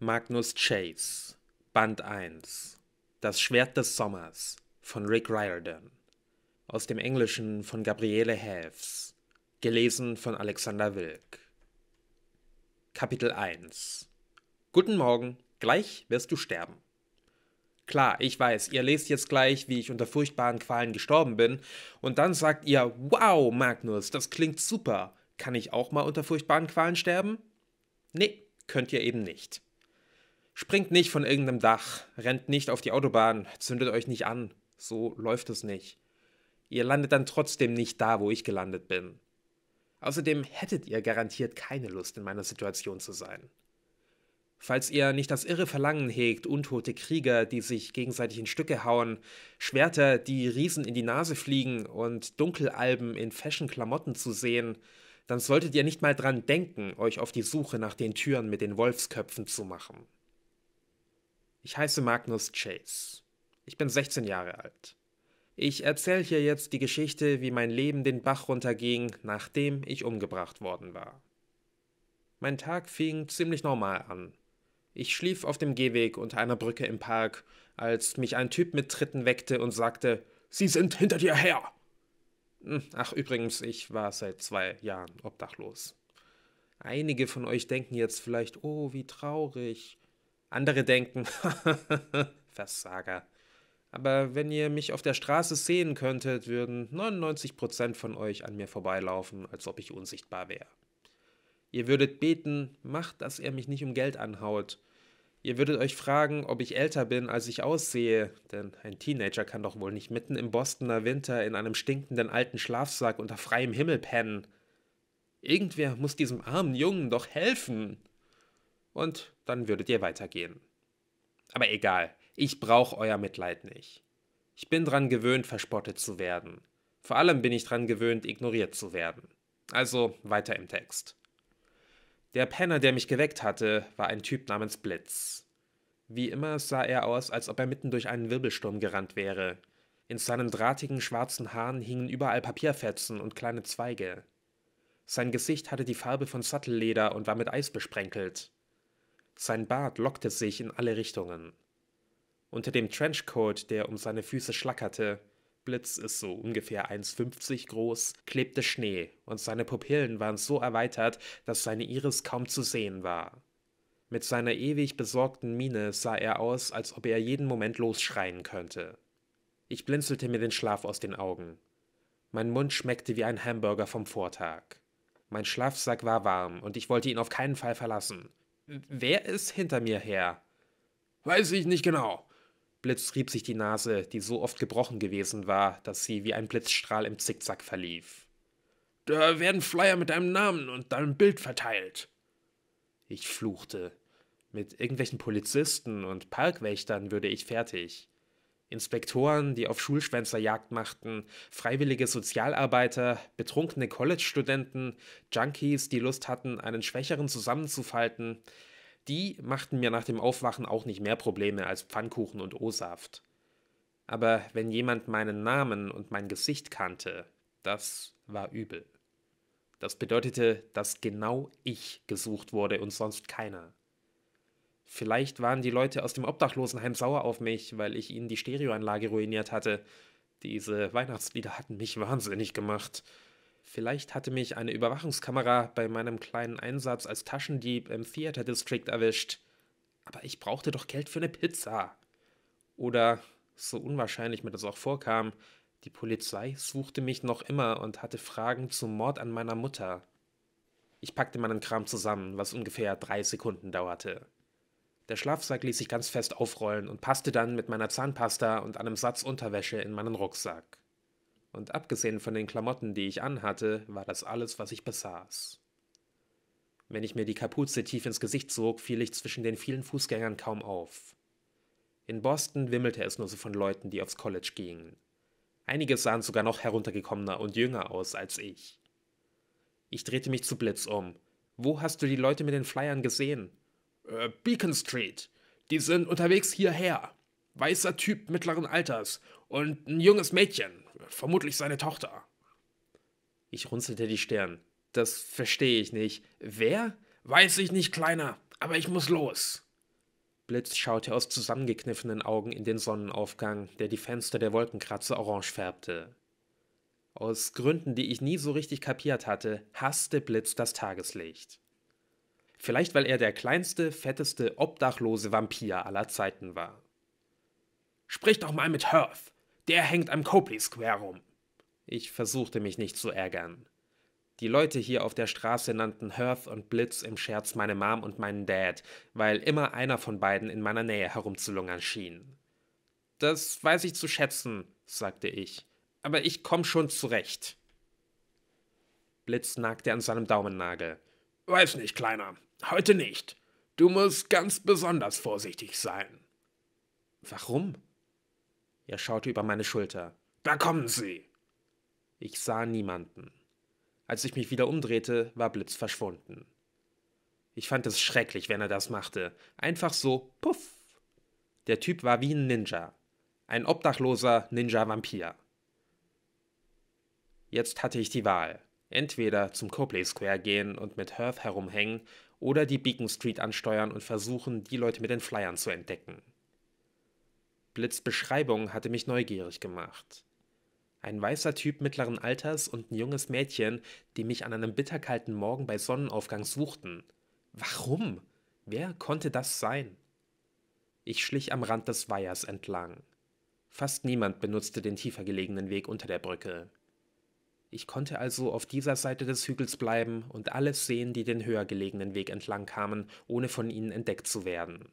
Magnus Chase, Band 1 Das Schwert des Sommers von Rick Riordan aus dem Englischen von Gabriele Häfs, gelesen von Alexander Wilk. Kapitel 1 Guten Morgen, gleich wirst du sterben. Klar, ich weiß, ihr lest jetzt gleich, wie ich unter furchtbaren Qualen gestorben bin, und dann sagt ihr, wow, Magnus, das klingt super. Kann ich auch mal unter furchtbaren Qualen sterben? Nee, könnt ihr eben nicht. Springt nicht von irgendeinem Dach, rennt nicht auf die Autobahn, zündet euch nicht an. So läuft es nicht. Ihr landet dann trotzdem nicht da, wo ich gelandet bin. Außerdem hättet ihr garantiert keine Lust, in meiner Situation zu sein. Falls ihr nicht das irre Verlangen hegt, untote Krieger, die sich gegenseitig in Stücke hauen, Schwerter, die Riesen in die Nase fliegen und Dunkelalben in fashion Klamotten zu sehen, dann solltet ihr nicht mal dran denken, euch auf die Suche nach den Türen mit den Wolfsköpfen zu machen. Ich heiße Magnus Chase. Ich bin 16 Jahre alt. Ich erzähle hier jetzt die Geschichte, wie mein Leben den Bach runterging, nachdem ich umgebracht worden war. Mein Tag fing ziemlich normal an. Ich schlief auf dem Gehweg unter einer Brücke im Park, als mich ein Typ mit Tritten weckte und sagte, Sie sind hinter dir her! Hm, ach übrigens, ich war seit zwei Jahren obdachlos. Einige von euch denken jetzt vielleicht, oh, wie traurig. Andere denken, Versager. Aber wenn ihr mich auf der Straße sehen könntet, würden 99% von euch an mir vorbeilaufen, als ob ich unsichtbar wäre. Ihr würdet beten, macht, dass er mich nicht um Geld anhaut. Ihr würdet euch fragen, ob ich älter bin, als ich aussehe, denn ein Teenager kann doch wohl nicht mitten im Bostoner Winter in einem stinkenden alten Schlafsack unter freiem Himmel pennen. Irgendwer muss diesem armen Jungen doch helfen und dann würdet ihr weitergehen. Aber egal, ich brauche euer Mitleid nicht. Ich bin dran gewöhnt, verspottet zu werden. Vor allem bin ich dran gewöhnt, ignoriert zu werden. Also weiter im Text. Der Penner, der mich geweckt hatte, war ein Typ namens Blitz. Wie immer sah er aus, als ob er mitten durch einen Wirbelsturm gerannt wäre. In seinen drahtigen schwarzen Haaren hingen überall Papierfetzen und kleine Zweige. Sein Gesicht hatte die Farbe von Sattelleder und war mit Eis besprenkelt. Sein Bart lockte sich in alle Richtungen. Unter dem Trenchcoat, der um seine Füße schlackerte, Blitz ist so ungefähr 1,50 groß, klebte Schnee und seine Pupillen waren so erweitert, dass seine Iris kaum zu sehen war. Mit seiner ewig besorgten Miene sah er aus, als ob er jeden Moment losschreien könnte. Ich blinzelte mir den Schlaf aus den Augen. Mein Mund schmeckte wie ein Hamburger vom Vortag. Mein Schlafsack war warm und ich wollte ihn auf keinen Fall verlassen. Wer ist hinter mir her? Weiß ich nicht genau. Blitz rieb sich die Nase, die so oft gebrochen gewesen war, dass sie wie ein Blitzstrahl im Zickzack verlief. Da werden Flyer mit deinem Namen und deinem Bild verteilt. Ich fluchte. Mit irgendwelchen Polizisten und Parkwächtern würde ich fertig. Inspektoren, die auf Schulschwänzerjagd machten, freiwillige Sozialarbeiter, betrunkene College-Studenten, Junkies, die Lust hatten, einen Schwächeren zusammenzufalten, die machten mir nach dem Aufwachen auch nicht mehr Probleme als Pfannkuchen und O-Saft. Aber wenn jemand meinen Namen und mein Gesicht kannte, das war übel. Das bedeutete, dass genau ich gesucht wurde und sonst keiner. Vielleicht waren die Leute aus dem Obdachlosenheim sauer auf mich, weil ich ihnen die Stereoanlage ruiniert hatte. Diese Weihnachtslieder hatten mich wahnsinnig gemacht. Vielleicht hatte mich eine Überwachungskamera bei meinem kleinen Einsatz als Taschendieb im Theater District erwischt. Aber ich brauchte doch Geld für eine Pizza. Oder, so unwahrscheinlich mir das auch vorkam, die Polizei suchte mich noch immer und hatte Fragen zum Mord an meiner Mutter. Ich packte meinen Kram zusammen, was ungefähr drei Sekunden dauerte. Der Schlafsack ließ sich ganz fest aufrollen und passte dann mit meiner Zahnpasta und einem Satz Unterwäsche in meinen Rucksack. Und abgesehen von den Klamotten, die ich anhatte, war das alles, was ich besaß. Wenn ich mir die Kapuze tief ins Gesicht zog, fiel ich zwischen den vielen Fußgängern kaum auf. In Boston wimmelte es nur so von Leuten, die aufs College gingen. Einige sahen sogar noch heruntergekommener und jünger aus als ich. Ich drehte mich zu Blitz um. Wo hast du die Leute mit den Flyern gesehen? äh, Beacon Street. Die sind unterwegs hierher. Weißer Typ mittleren Alters und ein junges Mädchen, vermutlich seine Tochter. Ich runzelte die Stirn. Das verstehe ich nicht. Wer? Weiß ich nicht, Kleiner, aber ich muss los. Blitz schaute aus zusammengekniffenen Augen in den Sonnenaufgang, der die Fenster der Wolkenkratze orange färbte. Aus Gründen, die ich nie so richtig kapiert hatte, hasste Blitz das Tageslicht. Vielleicht weil er der kleinste, fetteste, obdachlose Vampir aller Zeiten war. Sprich doch mal mit Hearth. Der hängt am Copley Square rum. Ich versuchte mich nicht zu ärgern. Die Leute hier auf der Straße nannten Hearth und Blitz im Scherz meine Mom und meinen Dad, weil immer einer von beiden in meiner Nähe herumzulungern schien. Das weiß ich zu schätzen, sagte ich, aber ich komm schon zurecht. Blitz nagte an seinem Daumennagel. Weiß nicht, Kleiner. Heute nicht. Du musst ganz besonders vorsichtig sein. Warum? Er schaute über meine Schulter. Da kommen sie. Ich sah niemanden. Als ich mich wieder umdrehte, war Blitz verschwunden. Ich fand es schrecklich, wenn er das machte. Einfach so, puff. Der Typ war wie ein Ninja. Ein obdachloser Ninja-Vampir. Jetzt hatte ich die Wahl. Entweder zum Copley Square gehen und mit Hearth herumhängen oder die Beacon Street ansteuern und versuchen, die Leute mit den Flyern zu entdecken. Blitz Beschreibung hatte mich neugierig gemacht. Ein weißer Typ mittleren Alters und ein junges Mädchen, die mich an einem bitterkalten Morgen bei Sonnenaufgang suchten. Warum? Wer konnte das sein? Ich schlich am Rand des Weihers entlang. Fast niemand benutzte den tiefer gelegenen Weg unter der Brücke. Ich konnte also auf dieser Seite des Hügels bleiben und alles sehen, die den höher gelegenen Weg entlang kamen, ohne von ihnen entdeckt zu werden.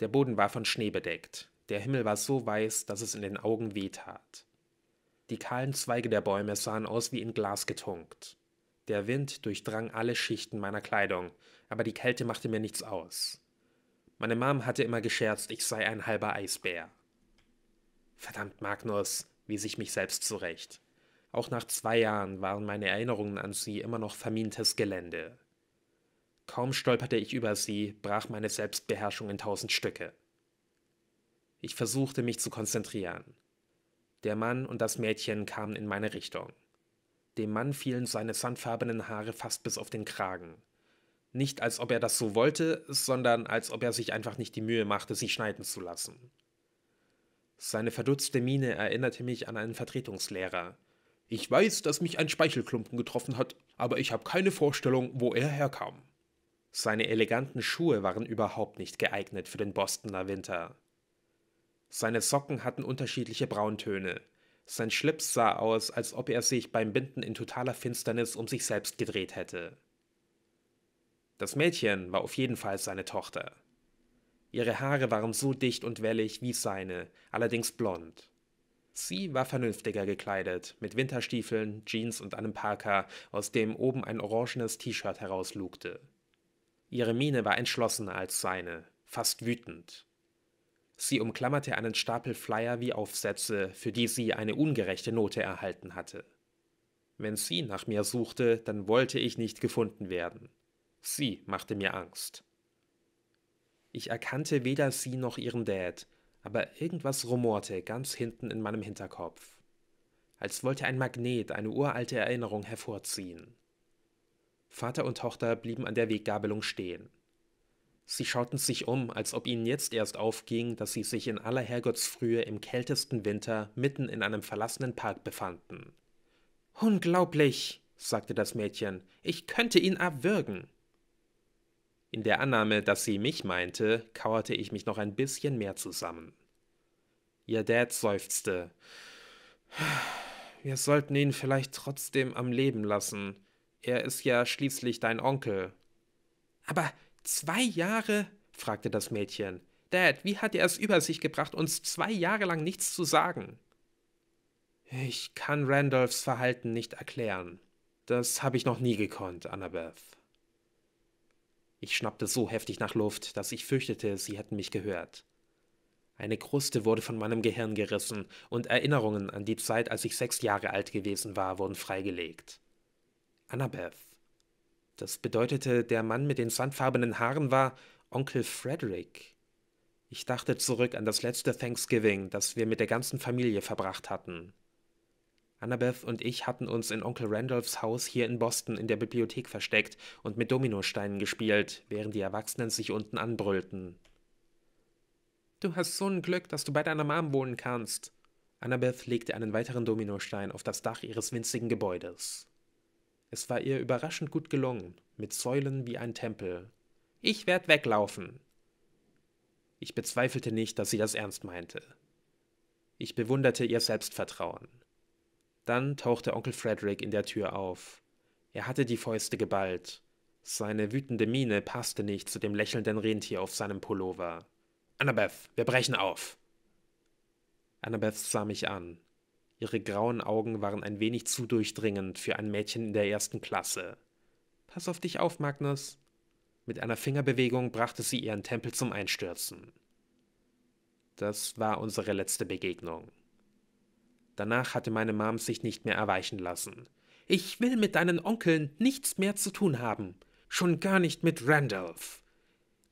Der Boden war von Schnee bedeckt, der Himmel war so weiß, dass es in den Augen weh tat. Die kahlen Zweige der Bäume sahen aus wie in Glas getunkt. Der Wind durchdrang alle Schichten meiner Kleidung, aber die Kälte machte mir nichts aus. Meine Mom hatte immer gescherzt, ich sei ein halber Eisbär. Verdammt, Magnus, wies ich mich selbst zurecht. Auch nach zwei Jahren waren meine Erinnerungen an sie immer noch vermintes Gelände. Kaum stolperte ich über sie, brach meine Selbstbeherrschung in tausend Stücke. Ich versuchte mich zu konzentrieren. Der Mann und das Mädchen kamen in meine Richtung. Dem Mann fielen seine sandfarbenen Haare fast bis auf den Kragen. Nicht als ob er das so wollte, sondern als ob er sich einfach nicht die Mühe machte, sie schneiden zu lassen. Seine verdutzte Miene erinnerte mich an einen Vertretungslehrer, ich weiß, dass mich ein Speichelklumpen getroffen hat, aber ich habe keine Vorstellung, wo er herkam. Seine eleganten Schuhe waren überhaupt nicht geeignet für den Bostoner Winter. Seine Socken hatten unterschiedliche Brauntöne. Sein Schlips sah aus, als ob er sich beim Binden in totaler Finsternis um sich selbst gedreht hätte. Das Mädchen war auf jeden Fall seine Tochter. Ihre Haare waren so dicht und wellig wie seine, allerdings blond. Sie war vernünftiger gekleidet, mit Winterstiefeln, Jeans und einem Parker, aus dem oben ein orangenes T-Shirt herauslugte. Ihre Miene war entschlossener als seine, fast wütend. Sie umklammerte einen Stapel Flyer wie Aufsätze, für die sie eine ungerechte Note erhalten hatte. Wenn sie nach mir suchte, dann wollte ich nicht gefunden werden. Sie machte mir Angst. Ich erkannte weder sie noch ihren Dad, aber irgendwas rumorte ganz hinten in meinem Hinterkopf, als wollte ein Magnet eine uralte Erinnerung hervorziehen. Vater und Tochter blieben an der Weggabelung stehen. Sie schauten sich um, als ob ihnen jetzt erst aufging, dass sie sich in aller Herrgottsfrühe im kältesten Winter mitten in einem verlassenen Park befanden. Unglaublich, sagte das Mädchen, ich könnte ihn erwürgen. In der Annahme, dass sie mich meinte, kauerte ich mich noch ein bisschen mehr zusammen. Ihr Dad seufzte. Wir sollten ihn vielleicht trotzdem am Leben lassen. Er ist ja schließlich dein Onkel. Aber zwei Jahre? fragte das Mädchen. Dad, wie hat er es über sich gebracht, uns zwei Jahre lang nichts zu sagen? Ich kann Randolphs Verhalten nicht erklären. Das habe ich noch nie gekonnt, Annabeth. Ich schnappte so heftig nach Luft, dass ich fürchtete, sie hätten mich gehört. Eine Kruste wurde von meinem Gehirn gerissen, und Erinnerungen an die Zeit, als ich sechs Jahre alt gewesen war, wurden freigelegt. Annabeth. Das bedeutete, der Mann mit den sandfarbenen Haaren war Onkel Frederick. Ich dachte zurück an das letzte Thanksgiving, das wir mit der ganzen Familie verbracht hatten. Annabeth und ich hatten uns in Onkel Randolphs Haus hier in Boston in der Bibliothek versteckt und mit Dominosteinen gespielt, während die Erwachsenen sich unten anbrüllten. Du hast so ein Glück, dass du bei deiner Mom wohnen kannst. Annabeth legte einen weiteren Dominostein auf das Dach ihres winzigen Gebäudes. Es war ihr überraschend gut gelungen, mit Säulen wie ein Tempel. Ich werd weglaufen. Ich bezweifelte nicht, dass sie das ernst meinte. Ich bewunderte ihr Selbstvertrauen. Dann tauchte Onkel Frederick in der Tür auf. Er hatte die Fäuste geballt. Seine wütende Miene passte nicht zu dem lächelnden Rentier auf seinem Pullover. Annabeth, wir brechen auf! Annabeth sah mich an. Ihre grauen Augen waren ein wenig zu durchdringend für ein Mädchen in der ersten Klasse. Pass auf dich auf, Magnus. Mit einer Fingerbewegung brachte sie ihren Tempel zum Einstürzen. Das war unsere letzte Begegnung. Danach hatte meine Mom sich nicht mehr erweichen lassen. Ich will mit deinen Onkeln nichts mehr zu tun haben. Schon gar nicht mit Randolph.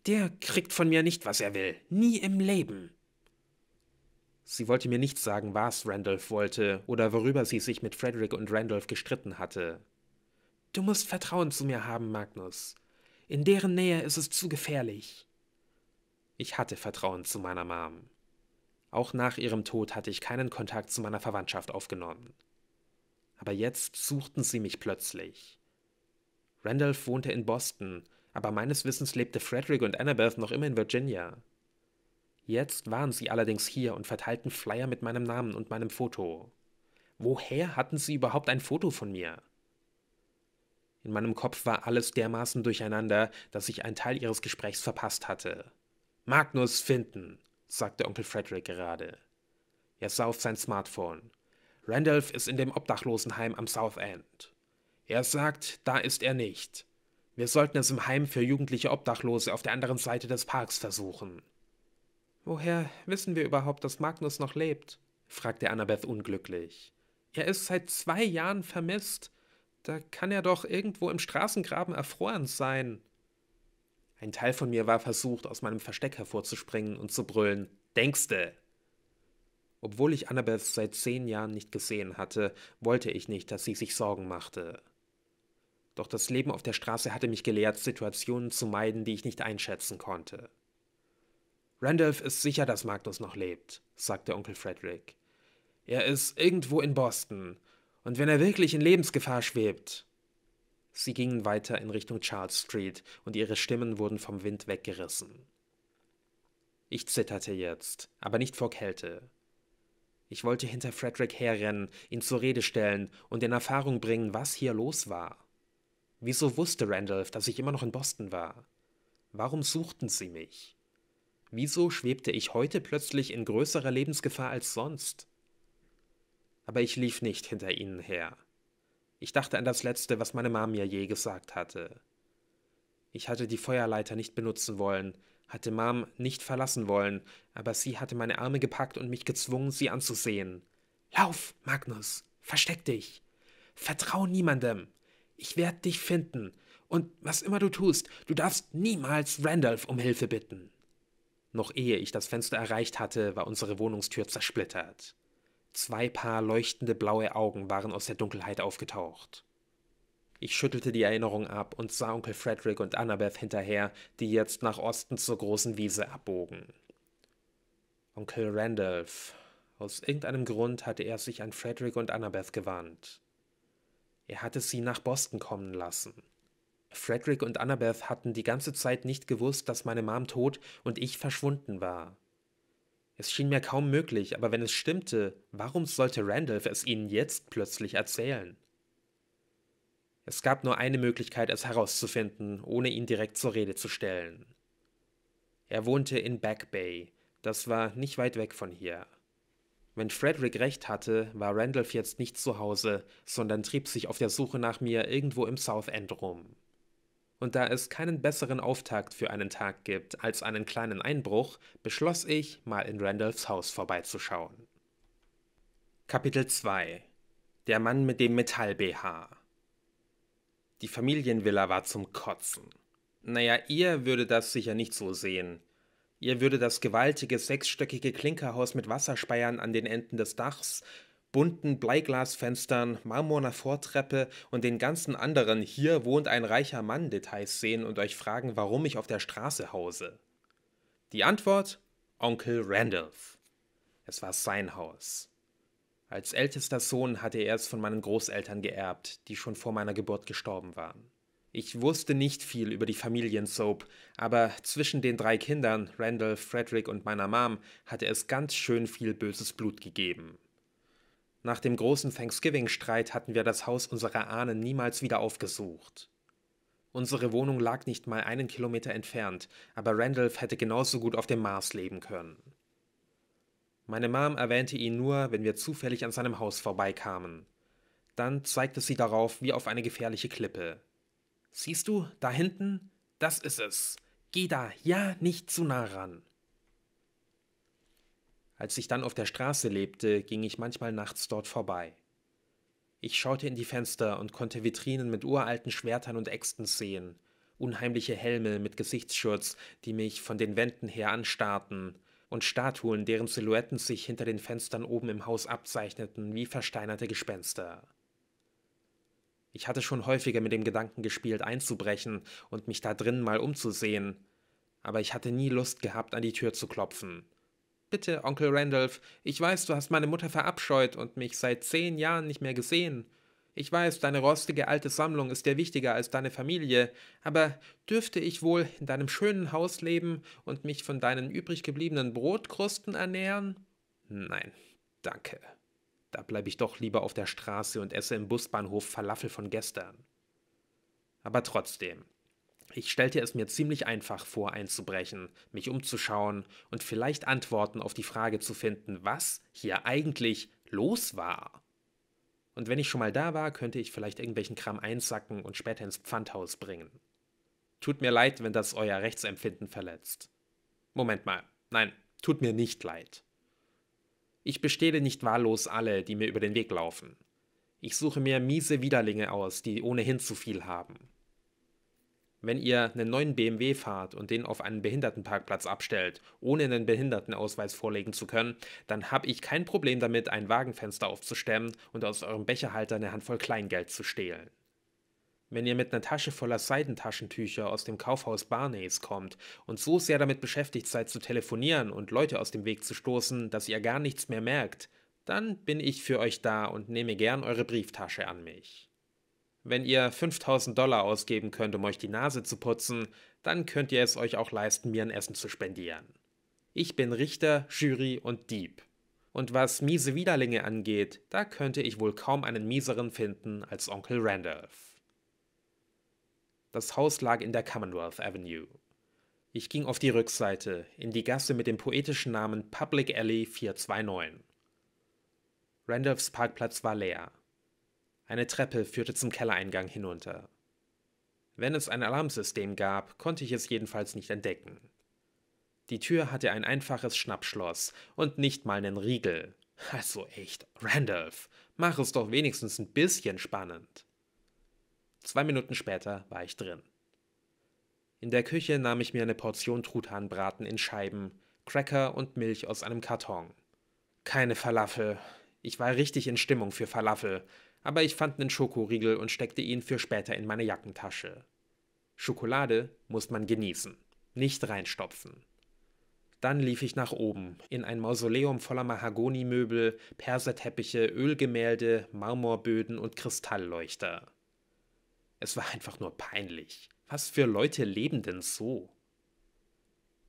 Der kriegt von mir nicht, was er will. Nie im Leben. Sie wollte mir nicht sagen, was Randolph wollte oder worüber sie sich mit Frederick und Randolph gestritten hatte. Du musst Vertrauen zu mir haben, Magnus. In deren Nähe ist es zu gefährlich. Ich hatte Vertrauen zu meiner Mom. Auch nach ihrem Tod hatte ich keinen Kontakt zu meiner Verwandtschaft aufgenommen. Aber jetzt suchten sie mich plötzlich. Randolph wohnte in Boston, aber meines Wissens lebte Frederick und Annabeth noch immer in Virginia. Jetzt waren sie allerdings hier und verteilten Flyer mit meinem Namen und meinem Foto. Woher hatten sie überhaupt ein Foto von mir? In meinem Kopf war alles dermaßen durcheinander, dass ich einen Teil ihres Gesprächs verpasst hatte. Magnus finden, sagte Onkel Frederick gerade. Er sah auf sein Smartphone. Randolph ist in dem Obdachlosenheim am South End. Er sagt, da ist er nicht. Wir sollten es im Heim für jugendliche Obdachlose auf der anderen Seite des Parks versuchen. Woher wissen wir überhaupt, dass Magnus noch lebt? fragte Annabeth unglücklich. Er ist seit zwei Jahren vermisst. Da kann er doch irgendwo im Straßengraben erfroren sein. Ein Teil von mir war versucht, aus meinem Versteck hervorzuspringen und zu brüllen: Denkste! Obwohl ich Annabeth seit zehn Jahren nicht gesehen hatte, wollte ich nicht, dass sie sich Sorgen machte. Doch das Leben auf der Straße hatte mich gelehrt, Situationen zu meiden, die ich nicht einschätzen konnte. Randolph ist sicher, dass Magnus noch lebt, sagte Onkel Frederick. Er ist irgendwo in Boston. Und wenn er wirklich in Lebensgefahr schwebt, Sie gingen weiter in Richtung Charles Street und ihre Stimmen wurden vom Wind weggerissen. Ich zitterte jetzt, aber nicht vor Kälte. Ich wollte hinter Frederick herrennen, ihn zur Rede stellen und in Erfahrung bringen, was hier los war. Wieso wusste Randolph, dass ich immer noch in Boston war? Warum suchten sie mich? Wieso schwebte ich heute plötzlich in größerer Lebensgefahr als sonst? Aber ich lief nicht hinter ihnen her. Ich dachte an das Letzte, was meine Mom mir je gesagt hatte. Ich hatte die Feuerleiter nicht benutzen wollen, hatte Mom nicht verlassen wollen, aber sie hatte meine Arme gepackt und mich gezwungen, sie anzusehen. Lauf, Magnus, versteck dich. Vertrau niemandem. Ich werde dich finden. Und was immer du tust, du darfst niemals Randolph um Hilfe bitten. Noch ehe ich das Fenster erreicht hatte, war unsere Wohnungstür zersplittert. Zwei Paar leuchtende blaue Augen waren aus der Dunkelheit aufgetaucht. Ich schüttelte die Erinnerung ab und sah Onkel Frederick und Annabeth hinterher, die jetzt nach Osten zur großen Wiese abbogen. Onkel Randolph. Aus irgendeinem Grund hatte er sich an Frederick und Annabeth gewandt. Er hatte sie nach Boston kommen lassen. Frederick und Annabeth hatten die ganze Zeit nicht gewusst, dass meine Mom tot und ich verschwunden war. Es schien mir kaum möglich, aber wenn es stimmte, warum sollte Randolph es ihnen jetzt plötzlich erzählen? Es gab nur eine Möglichkeit, es herauszufinden, ohne ihn direkt zur Rede zu stellen. Er wohnte in Back Bay, das war nicht weit weg von hier. Wenn Frederick recht hatte, war Randolph jetzt nicht zu Hause, sondern trieb sich auf der Suche nach mir irgendwo im South End rum und da es keinen besseren Auftakt für einen Tag gibt als einen kleinen Einbruch, beschloss ich, mal in Randolphs Haus vorbeizuschauen. Kapitel 2 Der Mann mit dem Metall-BH Die Familienvilla war zum Kotzen. Naja, ihr würde das sicher nicht so sehen. Ihr würde das gewaltige sechsstöckige Klinkerhaus mit Wasserspeiern an den Enden des Dachs bunten Bleiglasfenstern, marmorner Vortreppe und den ganzen anderen Hier wohnt ein reicher Mann Details sehen und euch fragen, warum ich auf der Straße hause? Die Antwort? Onkel Randolph. Es war sein Haus. Als ältester Sohn hatte er es von meinen Großeltern geerbt, die schon vor meiner Geburt gestorben waren. Ich wusste nicht viel über die Familiensoap, aber zwischen den drei Kindern, Randall, Frederick und meiner Mom, hatte es ganz schön viel böses Blut gegeben. Nach dem großen Thanksgiving-Streit hatten wir das Haus unserer Ahnen niemals wieder aufgesucht. Unsere Wohnung lag nicht mal einen Kilometer entfernt, aber Randolph hätte genauso gut auf dem Mars leben können. Meine Mom erwähnte ihn nur, wenn wir zufällig an seinem Haus vorbeikamen. Dann zeigte sie darauf wie auf eine gefährliche Klippe. Siehst du, da hinten? Das ist es. Geh da ja nicht zu nah ran. Als ich dann auf der Straße lebte, ging ich manchmal nachts dort vorbei. Ich schaute in die Fenster und konnte Vitrinen mit uralten Schwertern und Äxten sehen, unheimliche Helme mit Gesichtsschutz, die mich von den Wänden her anstarrten, und Statuen, deren Silhouetten sich hinter den Fenstern oben im Haus abzeichneten wie versteinerte Gespenster. Ich hatte schon häufiger mit dem Gedanken gespielt, einzubrechen und mich da drinnen mal umzusehen, aber ich hatte nie Lust gehabt, an die Tür zu klopfen. Bitte, Onkel Randolph, ich weiß, du hast meine Mutter verabscheut und mich seit zehn Jahren nicht mehr gesehen. Ich weiß, deine rostige alte Sammlung ist dir wichtiger als deine Familie, aber dürfte ich wohl in deinem schönen Haus leben und mich von deinen übrig gebliebenen Brotkrusten ernähren? Nein, danke. Da bleibe ich doch lieber auf der Straße und esse im Busbahnhof Falafel von gestern. Aber trotzdem, ich stellte es mir ziemlich einfach vor, einzubrechen, mich umzuschauen und vielleicht Antworten auf die Frage zu finden, was hier eigentlich los war. Und wenn ich schon mal da war, könnte ich vielleicht irgendwelchen Kram einsacken und später ins Pfandhaus bringen. Tut mir leid, wenn das euer Rechtsempfinden verletzt. Moment mal, nein, tut mir nicht leid. Ich bestehle nicht wahllos alle, die mir über den Weg laufen. Ich suche mir miese Widerlinge aus, die ohnehin zu viel haben wenn ihr einen neuen BMW fahrt und den auf einen Behindertenparkplatz abstellt, ohne einen Behindertenausweis vorlegen zu können, dann habe ich kein Problem damit, ein Wagenfenster aufzustemmen und aus eurem Becherhalter eine Handvoll Kleingeld zu stehlen. Wenn ihr mit einer Tasche voller Seidentaschentücher aus dem Kaufhaus Barneys kommt und so sehr damit beschäftigt seid zu telefonieren und Leute aus dem Weg zu stoßen, dass ihr gar nichts mehr merkt, dann bin ich für euch da und nehme gern eure Brieftasche an mich. Wenn ihr 5000 Dollar ausgeben könnt, um euch die Nase zu putzen, dann könnt ihr es euch auch leisten, mir ein Essen zu spendieren. Ich bin Richter, Jury und Dieb. Und was miese Widerlinge angeht, da könnte ich wohl kaum einen mieseren finden als Onkel Randolph. Das Haus lag in der Commonwealth Avenue. Ich ging auf die Rückseite, in die Gasse mit dem poetischen Namen Public Alley 429. Randolphs Parkplatz war leer. Eine Treppe führte zum Kellereingang hinunter. Wenn es ein Alarmsystem gab, konnte ich es jedenfalls nicht entdecken. Die Tür hatte ein einfaches Schnappschloss und nicht mal einen Riegel. Also echt, Randolph, mach es doch wenigstens ein bisschen spannend. Zwei Minuten später war ich drin. In der Küche nahm ich mir eine Portion Truthahnbraten in Scheiben, Cracker und Milch aus einem Karton. Keine Falafel. Ich war richtig in Stimmung für Falafel aber ich fand einen Schokoriegel und steckte ihn für später in meine Jackentasche. Schokolade muss man genießen, nicht reinstopfen. Dann lief ich nach oben, in ein Mausoleum voller Mahagonimöbel, Perserteppiche, Ölgemälde, Marmorböden und Kristallleuchter. Es war einfach nur peinlich. Was für Leute leben denn so?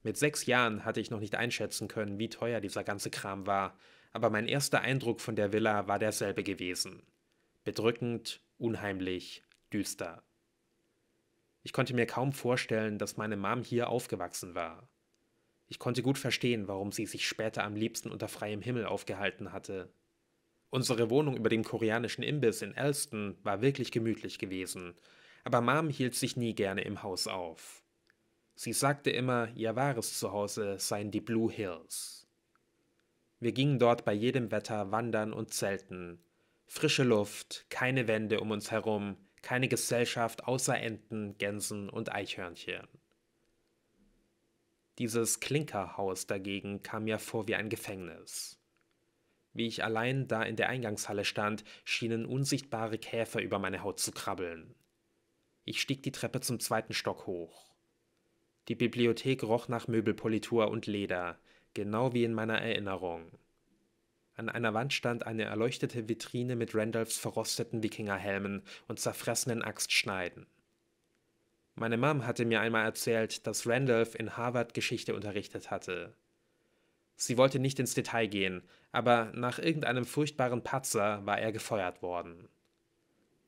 Mit sechs Jahren hatte ich noch nicht einschätzen können, wie teuer dieser ganze Kram war, aber mein erster Eindruck von der Villa war derselbe gewesen bedrückend, unheimlich, düster. Ich konnte mir kaum vorstellen, dass meine Mom hier aufgewachsen war. Ich konnte gut verstehen, warum sie sich später am liebsten unter freiem Himmel aufgehalten hatte. Unsere Wohnung über dem koreanischen Imbiss in Elston war wirklich gemütlich gewesen, aber Mom hielt sich nie gerne im Haus auf. Sie sagte immer, ihr wahres Zuhause seien die Blue Hills. Wir gingen dort bei jedem Wetter wandern und zelten, Frische Luft, keine Wände um uns herum, keine Gesellschaft außer Enten, Gänsen und Eichhörnchen. Dieses Klinkerhaus dagegen kam mir vor wie ein Gefängnis. Wie ich allein da in der Eingangshalle stand, schienen unsichtbare Käfer über meine Haut zu krabbeln. Ich stieg die Treppe zum zweiten Stock hoch. Die Bibliothek roch nach Möbelpolitur und Leder, genau wie in meiner Erinnerung. An einer Wand stand eine erleuchtete Vitrine mit Randolphs verrosteten Wikingerhelmen und zerfressenen Axtschneiden. Meine Mom hatte mir einmal erzählt, dass Randolph in Harvard Geschichte unterrichtet hatte. Sie wollte nicht ins Detail gehen, aber nach irgendeinem furchtbaren Patzer war er gefeuert worden.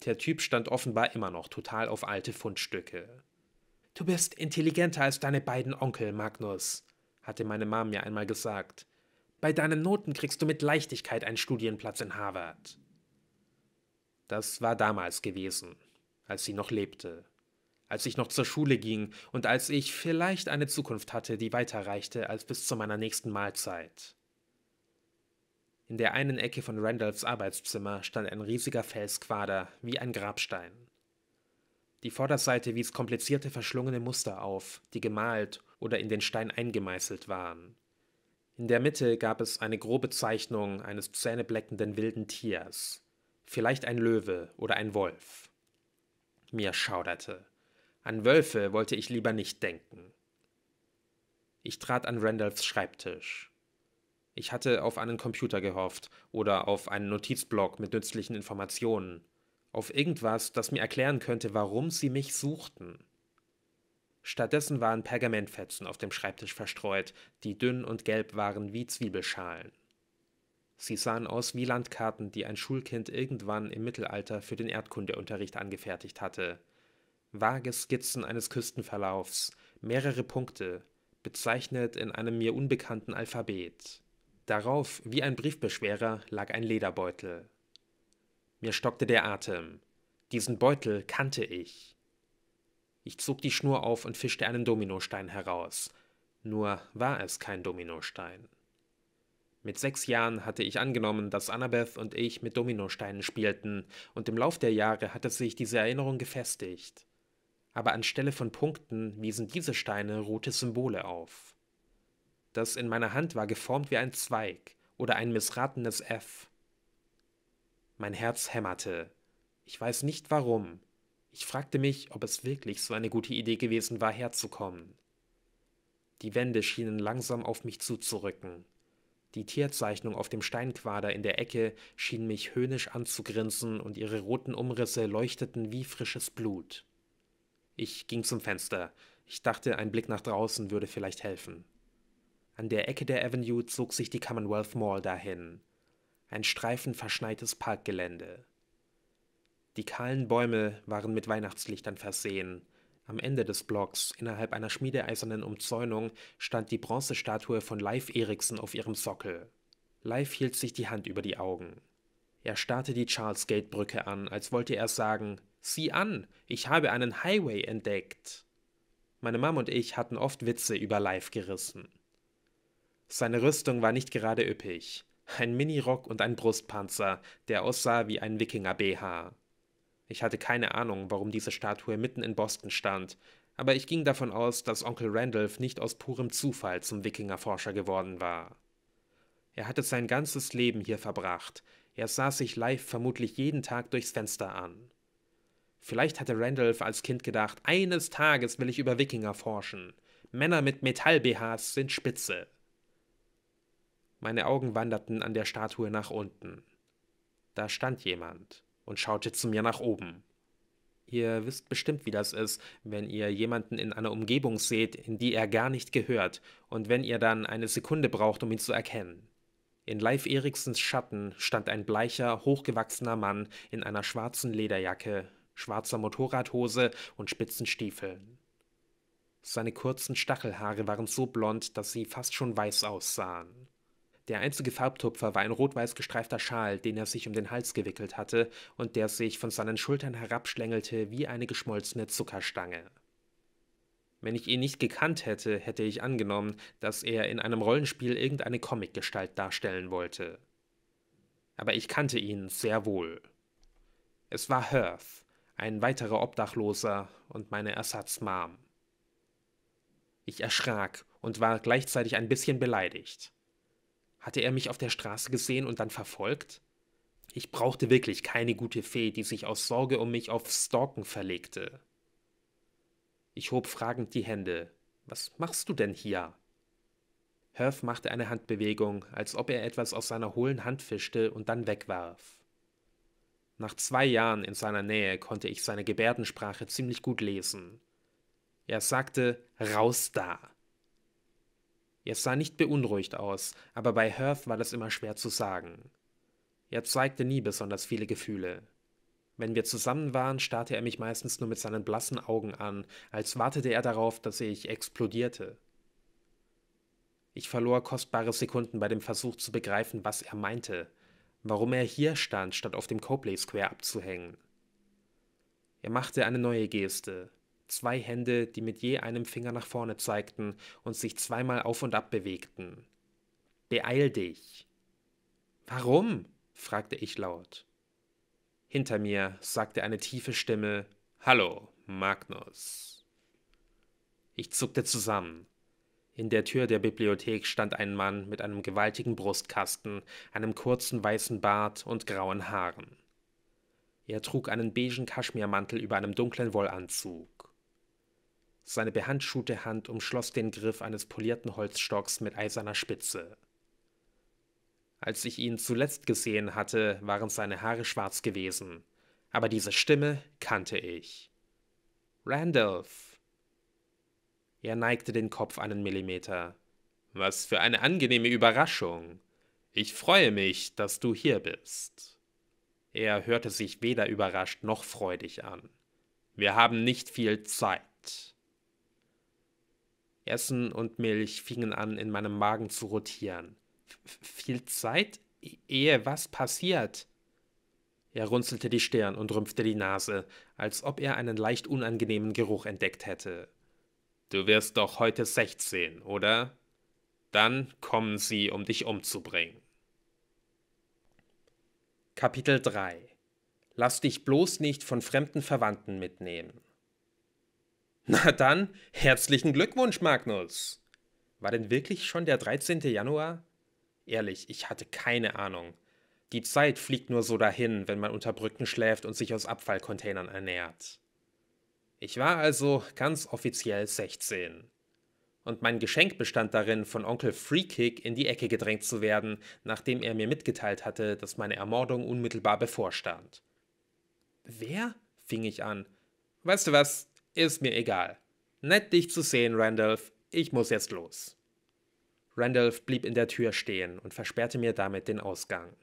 Der Typ stand offenbar immer noch total auf alte Fundstücke. Du bist intelligenter als deine beiden Onkel, Magnus, hatte meine Mom mir einmal gesagt. Bei deinen Noten kriegst du mit Leichtigkeit einen Studienplatz in Harvard. Das war damals gewesen, als sie noch lebte, als ich noch zur Schule ging und als ich vielleicht eine Zukunft hatte, die weiter reichte als bis zu meiner nächsten Mahlzeit. In der einen Ecke von Randalls Arbeitszimmer stand ein riesiger Felsquader wie ein Grabstein. Die Vorderseite wies komplizierte verschlungene Muster auf, die gemalt oder in den Stein eingemeißelt waren. In der Mitte gab es eine grobe Zeichnung eines zähnebleckenden wilden Tiers. Vielleicht ein Löwe oder ein Wolf. Mir schauderte. An Wölfe wollte ich lieber nicht denken. Ich trat an Randolphs Schreibtisch. Ich hatte auf einen Computer gehofft oder auf einen Notizblock mit nützlichen Informationen, auf irgendwas, das mir erklären könnte, warum sie mich suchten. Stattdessen waren Pergamentfetzen auf dem Schreibtisch verstreut, die dünn und gelb waren wie Zwiebelschalen. Sie sahen aus wie Landkarten, die ein Schulkind irgendwann im Mittelalter für den Erdkundeunterricht angefertigt hatte. Vage Skizzen eines Küstenverlaufs, mehrere Punkte, bezeichnet in einem mir unbekannten Alphabet. Darauf, wie ein Briefbeschwerer, lag ein Lederbeutel. Mir stockte der Atem. Diesen Beutel kannte ich. Ich zog die Schnur auf und fischte einen Dominostein heraus. Nur war es kein Dominostein. Mit sechs Jahren hatte ich angenommen, dass Annabeth und ich mit Dominosteinen spielten, und im Lauf der Jahre hatte sich diese Erinnerung gefestigt. Aber anstelle von Punkten wiesen diese Steine rote Symbole auf. Das in meiner Hand war geformt wie ein Zweig oder ein missratenes F. Mein Herz hämmerte. Ich weiß nicht warum, ich fragte mich, ob es wirklich so eine gute Idee gewesen war, herzukommen. Die Wände schienen langsam auf mich zuzurücken. Die Tierzeichnung auf dem Steinquader in der Ecke schien mich höhnisch anzugrinsen und ihre roten Umrisse leuchteten wie frisches Blut. Ich ging zum Fenster. Ich dachte, ein Blick nach draußen würde vielleicht helfen. An der Ecke der Avenue zog sich die Commonwealth Mall dahin. Ein Streifen verschneites Parkgelände. Die kahlen Bäume waren mit Weihnachtslichtern versehen. Am Ende des Blocks, innerhalb einer schmiedeeisernen Umzäunung, stand die Bronzestatue von Leif Eriksen auf ihrem Sockel. Leif hielt sich die Hand über die Augen. Er starrte die Charles Gate Brücke an, als wollte er sagen: Sieh an, ich habe einen Highway entdeckt. Meine Mom und ich hatten oft Witze über Leif gerissen. Seine Rüstung war nicht gerade üppig. Ein Minirock und ein Brustpanzer, der aussah wie ein Wikinger BH. Ich hatte keine Ahnung, warum diese Statue mitten in Boston stand, aber ich ging davon aus, dass Onkel Randolph nicht aus purem Zufall zum Wikingerforscher geworden war. Er hatte sein ganzes Leben hier verbracht, er sah sich live vermutlich jeden Tag durchs Fenster an. Vielleicht hatte Randolph als Kind gedacht, eines Tages will ich über Wikinger forschen. Männer mit Metall-BHs sind spitze. Meine Augen wanderten an der Statue nach unten. Da stand jemand und schaute zu mir nach oben. Ihr wisst bestimmt, wie das ist, wenn ihr jemanden in einer Umgebung seht, in die er gar nicht gehört, und wenn ihr dann eine Sekunde braucht, um ihn zu erkennen. In Leif Eriksens Schatten stand ein bleicher, hochgewachsener Mann in einer schwarzen Lederjacke, schwarzer Motorradhose und spitzen Stiefeln. Seine kurzen Stachelhaare waren so blond, dass sie fast schon weiß aussahen. Der einzige Farbtupfer war ein rot-weiß gestreifter Schal, den er sich um den Hals gewickelt hatte und der sich von seinen Schultern herabschlängelte wie eine geschmolzene Zuckerstange. Wenn ich ihn nicht gekannt hätte, hätte ich angenommen, dass er in einem Rollenspiel irgendeine Comicgestalt darstellen wollte. Aber ich kannte ihn sehr wohl. Es war Hearth, ein weiterer Obdachloser und meine Ersatzmam. Ich erschrak und war gleichzeitig ein bisschen beleidigt. Hatte er mich auf der Straße gesehen und dann verfolgt? Ich brauchte wirklich keine gute Fee, die sich aus Sorge um mich auf Stalken verlegte. Ich hob fragend die Hände. Was machst du denn hier? Herf machte eine Handbewegung, als ob er etwas aus seiner hohlen Hand fischte und dann wegwarf. Nach zwei Jahren in seiner Nähe konnte ich seine Gebärdensprache ziemlich gut lesen. Er sagte Raus da. Er sah nicht beunruhigt aus, aber bei Hearth war das immer schwer zu sagen. Er zeigte nie besonders viele Gefühle. Wenn wir zusammen waren, starrte er mich meistens nur mit seinen blassen Augen an, als wartete er darauf, dass ich explodierte. Ich verlor kostbare Sekunden bei dem Versuch zu begreifen, was er meinte, warum er hier stand, statt auf dem Copley Square abzuhängen. Er machte eine neue Geste zwei Hände, die mit je einem Finger nach vorne zeigten und sich zweimal auf und ab bewegten. Beeil dich. Warum? fragte ich laut. Hinter mir sagte eine tiefe Stimme Hallo, Magnus. Ich zuckte zusammen. In der Tür der Bibliothek stand ein Mann mit einem gewaltigen Brustkasten, einem kurzen weißen Bart und grauen Haaren. Er trug einen beigen Kaschmirmantel über einem dunklen Wollanzug. Seine behandschuhte Hand umschloss den Griff eines polierten Holzstocks mit eiserner Spitze. Als ich ihn zuletzt gesehen hatte, waren seine Haare schwarz gewesen, aber diese Stimme kannte ich. Randolph! Er neigte den Kopf einen Millimeter. Was für eine angenehme Überraschung. Ich freue mich, dass du hier bist. Er hörte sich weder überrascht noch freudig an. Wir haben nicht viel Zeit. Essen und Milch fingen an, in meinem Magen zu rotieren. F viel Zeit, e, ehe was passiert. Er runzelte die Stirn und rümpfte die Nase, als ob er einen leicht unangenehmen Geruch entdeckt hätte. Du wirst doch heute 16, oder? Dann kommen sie, um dich umzubringen. Kapitel 3 Lass dich bloß nicht von fremden Verwandten mitnehmen. Na dann, herzlichen Glückwunsch, Magnus! War denn wirklich schon der 13. Januar? Ehrlich, ich hatte keine Ahnung. Die Zeit fliegt nur so dahin, wenn man unter Brücken schläft und sich aus Abfallcontainern ernährt. Ich war also ganz offiziell 16. Und mein Geschenk bestand darin, von Onkel Freekick in die Ecke gedrängt zu werden, nachdem er mir mitgeteilt hatte, dass meine Ermordung unmittelbar bevorstand. Wer? fing ich an. Weißt du was? Ist mir egal. Nett dich zu sehen, Randolph. Ich muss jetzt los. Randolph blieb in der Tür stehen und versperrte mir damit den Ausgang.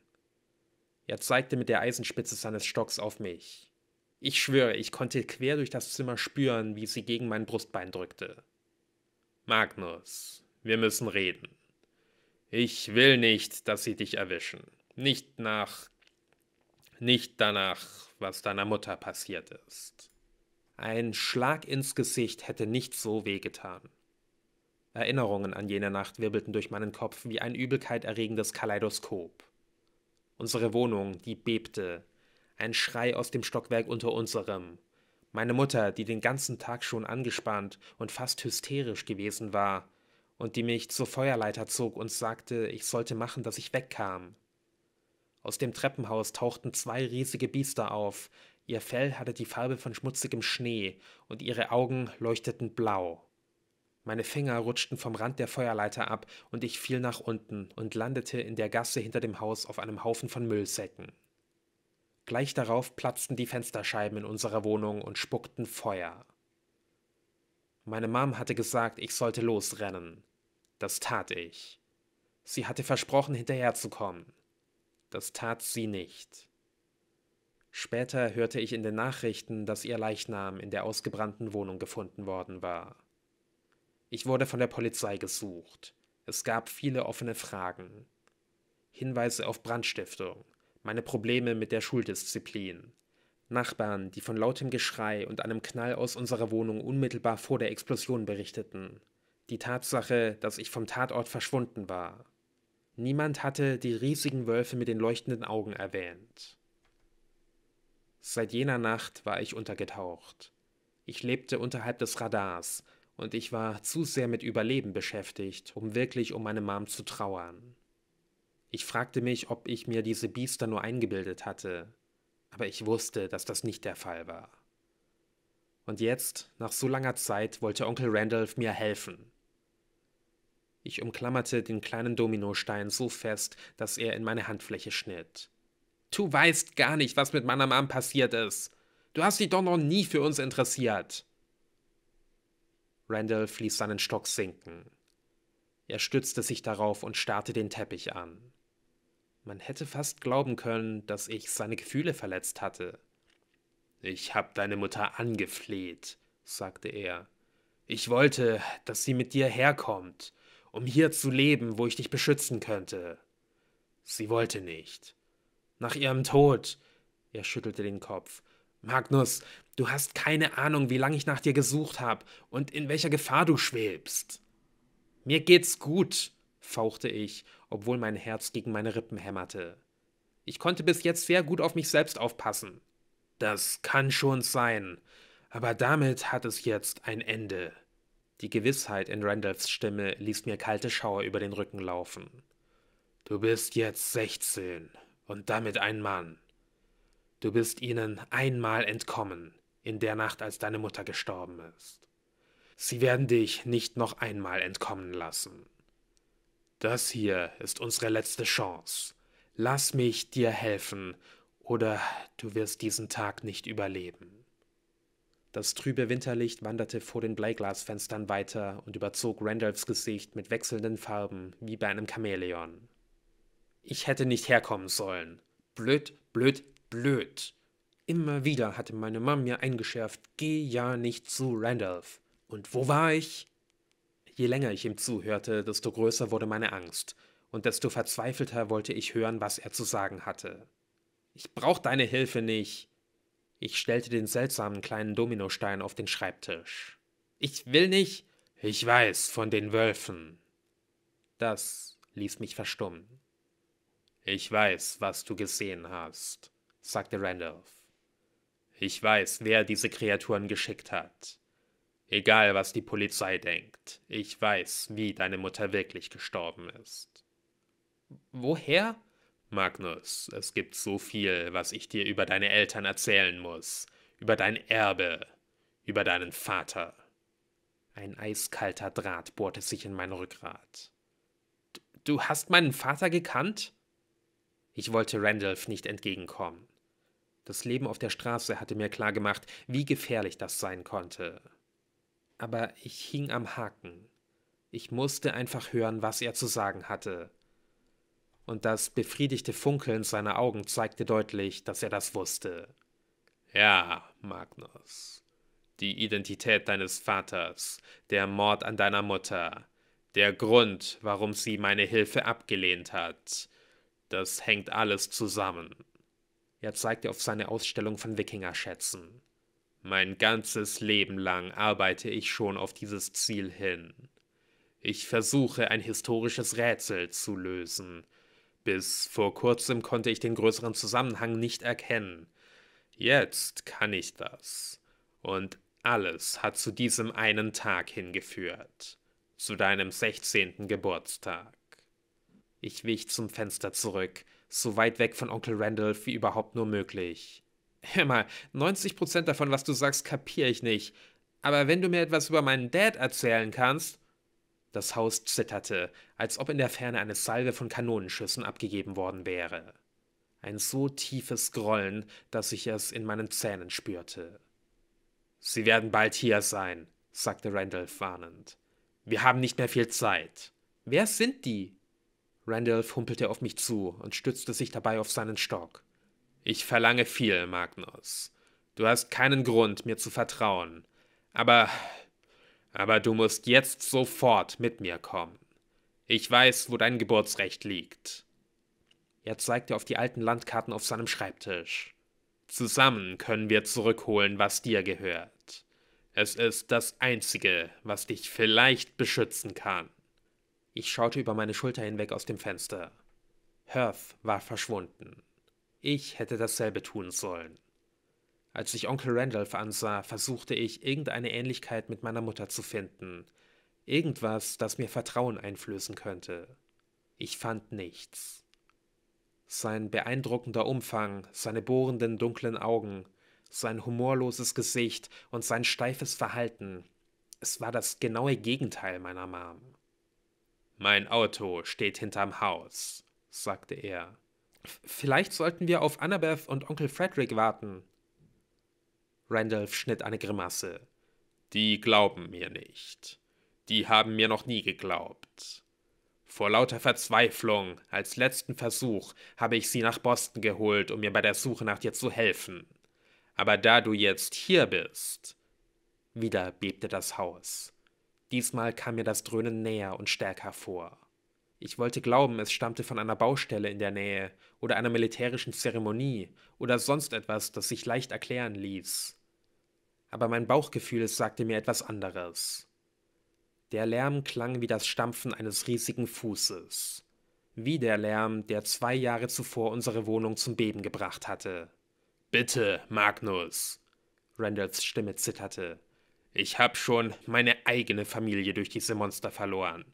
Er zeigte mit der Eisenspitze seines Stocks auf mich. Ich schwöre, ich konnte quer durch das Zimmer spüren, wie sie gegen mein Brustbein drückte. Magnus, wir müssen reden. Ich will nicht, dass sie dich erwischen. Nicht nach. nicht danach, was deiner Mutter passiert ist. Ein Schlag ins Gesicht hätte nicht so wehgetan. Erinnerungen an jene Nacht wirbelten durch meinen Kopf wie ein übelkeit erregendes Kaleidoskop. Unsere Wohnung, die bebte, ein Schrei aus dem Stockwerk unter unserem, meine Mutter, die den ganzen Tag schon angespannt und fast hysterisch gewesen war und die mich zur Feuerleiter zog und sagte, ich sollte machen, dass ich wegkam. Aus dem Treppenhaus tauchten zwei riesige Biester auf, Ihr Fell hatte die Farbe von schmutzigem Schnee und ihre Augen leuchteten blau. Meine Finger rutschten vom Rand der Feuerleiter ab und ich fiel nach unten und landete in der Gasse hinter dem Haus auf einem Haufen von Müllsäcken. Gleich darauf platzten die Fensterscheiben in unserer Wohnung und spuckten Feuer. Meine Mom hatte gesagt, ich sollte losrennen. Das tat ich. Sie hatte versprochen, hinterherzukommen. Das tat sie nicht. Später hörte ich in den Nachrichten, dass ihr Leichnam in der ausgebrannten Wohnung gefunden worden war. Ich wurde von der Polizei gesucht. Es gab viele offene Fragen. Hinweise auf Brandstiftung, meine Probleme mit der Schuldisziplin, Nachbarn, die von lautem Geschrei und einem Knall aus unserer Wohnung unmittelbar vor der Explosion berichteten, die Tatsache, dass ich vom Tatort verschwunden war. Niemand hatte die riesigen Wölfe mit den leuchtenden Augen erwähnt. Seit jener Nacht war ich untergetaucht. Ich lebte unterhalb des Radars und ich war zu sehr mit Überleben beschäftigt, um wirklich um meine Mom zu trauern. Ich fragte mich, ob ich mir diese Biester nur eingebildet hatte, aber ich wusste, dass das nicht der Fall war. Und jetzt, nach so langer Zeit, wollte Onkel Randolph mir helfen. Ich umklammerte den kleinen Dominostein so fest, dass er in meine Handfläche schnitt. Du weißt gar nicht, was mit meiner Mom passiert ist. Du hast dich doch noch nie für uns interessiert. Randall ließ seinen Stock sinken. Er stützte sich darauf und starrte den Teppich an. Man hätte fast glauben können, dass ich seine Gefühle verletzt hatte. Ich hab deine Mutter angefleht, sagte er. Ich wollte, dass sie mit dir herkommt, um hier zu leben, wo ich dich beschützen könnte. Sie wollte nicht nach ihrem Tod. Er schüttelte den Kopf. Magnus, du hast keine Ahnung, wie lange ich nach dir gesucht habe und in welcher Gefahr du schwebst. Mir geht's gut, fauchte ich, obwohl mein Herz gegen meine Rippen hämmerte. Ich konnte bis jetzt sehr gut auf mich selbst aufpassen. Das kann schon sein, aber damit hat es jetzt ein Ende. Die Gewissheit in Randolphs Stimme ließ mir kalte Schauer über den Rücken laufen. Du bist jetzt sechzehn, und damit ein Mann. Du bist ihnen einmal entkommen, in der Nacht, als deine Mutter gestorben ist. Sie werden dich nicht noch einmal entkommen lassen. Das hier ist unsere letzte Chance. Lass mich dir helfen, oder du wirst diesen Tag nicht überleben. Das trübe Winterlicht wanderte vor den Bleiglasfenstern weiter und überzog Randolphs Gesicht mit wechselnden Farben wie bei einem Chamäleon. Ich hätte nicht herkommen sollen. Blöd, blöd, blöd. Immer wieder hatte meine Mom mir eingeschärft, geh ja nicht zu Randolph. Und wo war ich? Je länger ich ihm zuhörte, desto größer wurde meine Angst und desto verzweifelter wollte ich hören, was er zu sagen hatte. Ich brauch deine Hilfe nicht. Ich stellte den seltsamen kleinen Dominostein auf den Schreibtisch. Ich will nicht. Ich weiß von den Wölfen. Das ließ mich verstummen. Ich weiß, was du gesehen hast, sagte Randolph. Ich weiß, wer diese Kreaturen geschickt hat. Egal, was die Polizei denkt, ich weiß, wie deine Mutter wirklich gestorben ist. Woher? Magnus, es gibt so viel, was ich dir über deine Eltern erzählen muss, über dein Erbe, über deinen Vater. Ein eiskalter Draht bohrte sich in mein Rückgrat. Du hast meinen Vater gekannt? Ich wollte Randolph nicht entgegenkommen. Das Leben auf der Straße hatte mir klargemacht, wie gefährlich das sein konnte. Aber ich hing am Haken. Ich musste einfach hören, was er zu sagen hatte. Und das befriedigte Funkeln seiner Augen zeigte deutlich, dass er das wusste. Ja, Magnus. Die Identität deines Vaters, der Mord an deiner Mutter, der Grund, warum sie meine Hilfe abgelehnt hat, das hängt alles zusammen. Er zeigte auf seine Ausstellung von Wikingerschätzen. Mein ganzes Leben lang arbeite ich schon auf dieses Ziel hin. Ich versuche, ein historisches Rätsel zu lösen. Bis vor kurzem konnte ich den größeren Zusammenhang nicht erkennen. Jetzt kann ich das. Und alles hat zu diesem einen Tag hingeführt. Zu deinem 16. Geburtstag. Ich wich zum Fenster zurück, so weit weg von Onkel Randolph wie überhaupt nur möglich. Hör mal, 90% davon, was du sagst, kapiere ich nicht. Aber wenn du mir etwas über meinen Dad erzählen kannst. Das Haus zitterte, als ob in der Ferne eine Salve von Kanonenschüssen abgegeben worden wäre. Ein so tiefes Grollen, dass ich es in meinen Zähnen spürte. Sie werden bald hier sein, sagte Randolph warnend. Wir haben nicht mehr viel Zeit. Wer sind die? Randolph humpelte auf mich zu und stützte sich dabei auf seinen Stock. Ich verlange viel, Magnus. Du hast keinen Grund, mir zu vertrauen. Aber. Aber du musst jetzt sofort mit mir kommen. Ich weiß, wo dein Geburtsrecht liegt. Er zeigte auf die alten Landkarten auf seinem Schreibtisch. Zusammen können wir zurückholen, was dir gehört. Es ist das Einzige, was dich vielleicht beschützen kann. Ich schaute über meine Schulter hinweg aus dem Fenster. Hearth war verschwunden. Ich hätte dasselbe tun sollen. Als ich Onkel Randolph ansah, versuchte ich, irgendeine Ähnlichkeit mit meiner Mutter zu finden. Irgendwas, das mir Vertrauen einflößen könnte. Ich fand nichts. Sein beeindruckender Umfang, seine bohrenden dunklen Augen, sein humorloses Gesicht und sein steifes Verhalten. Es war das genaue Gegenteil meiner Mom. Mein Auto steht hinterm Haus, sagte er. Vielleicht sollten wir auf Annabeth und Onkel Frederick warten. Randolph schnitt eine Grimasse. Die glauben mir nicht. Die haben mir noch nie geglaubt. Vor lauter Verzweiflung, als letzten Versuch, habe ich sie nach Boston geholt, um mir bei der Suche nach dir zu helfen. Aber da du jetzt hier bist. Wieder bebte das Haus. Diesmal kam mir das Dröhnen näher und stärker vor. Ich wollte glauben, es stammte von einer Baustelle in der Nähe oder einer militärischen Zeremonie oder sonst etwas, das sich leicht erklären ließ. Aber mein Bauchgefühl sagte mir etwas anderes. Der Lärm klang wie das Stampfen eines riesigen Fußes. Wie der Lärm, der zwei Jahre zuvor unsere Wohnung zum Beben gebracht hatte. Bitte, Magnus! Randalls Stimme zitterte. Ich hab schon meine eigene Familie durch diese Monster verloren.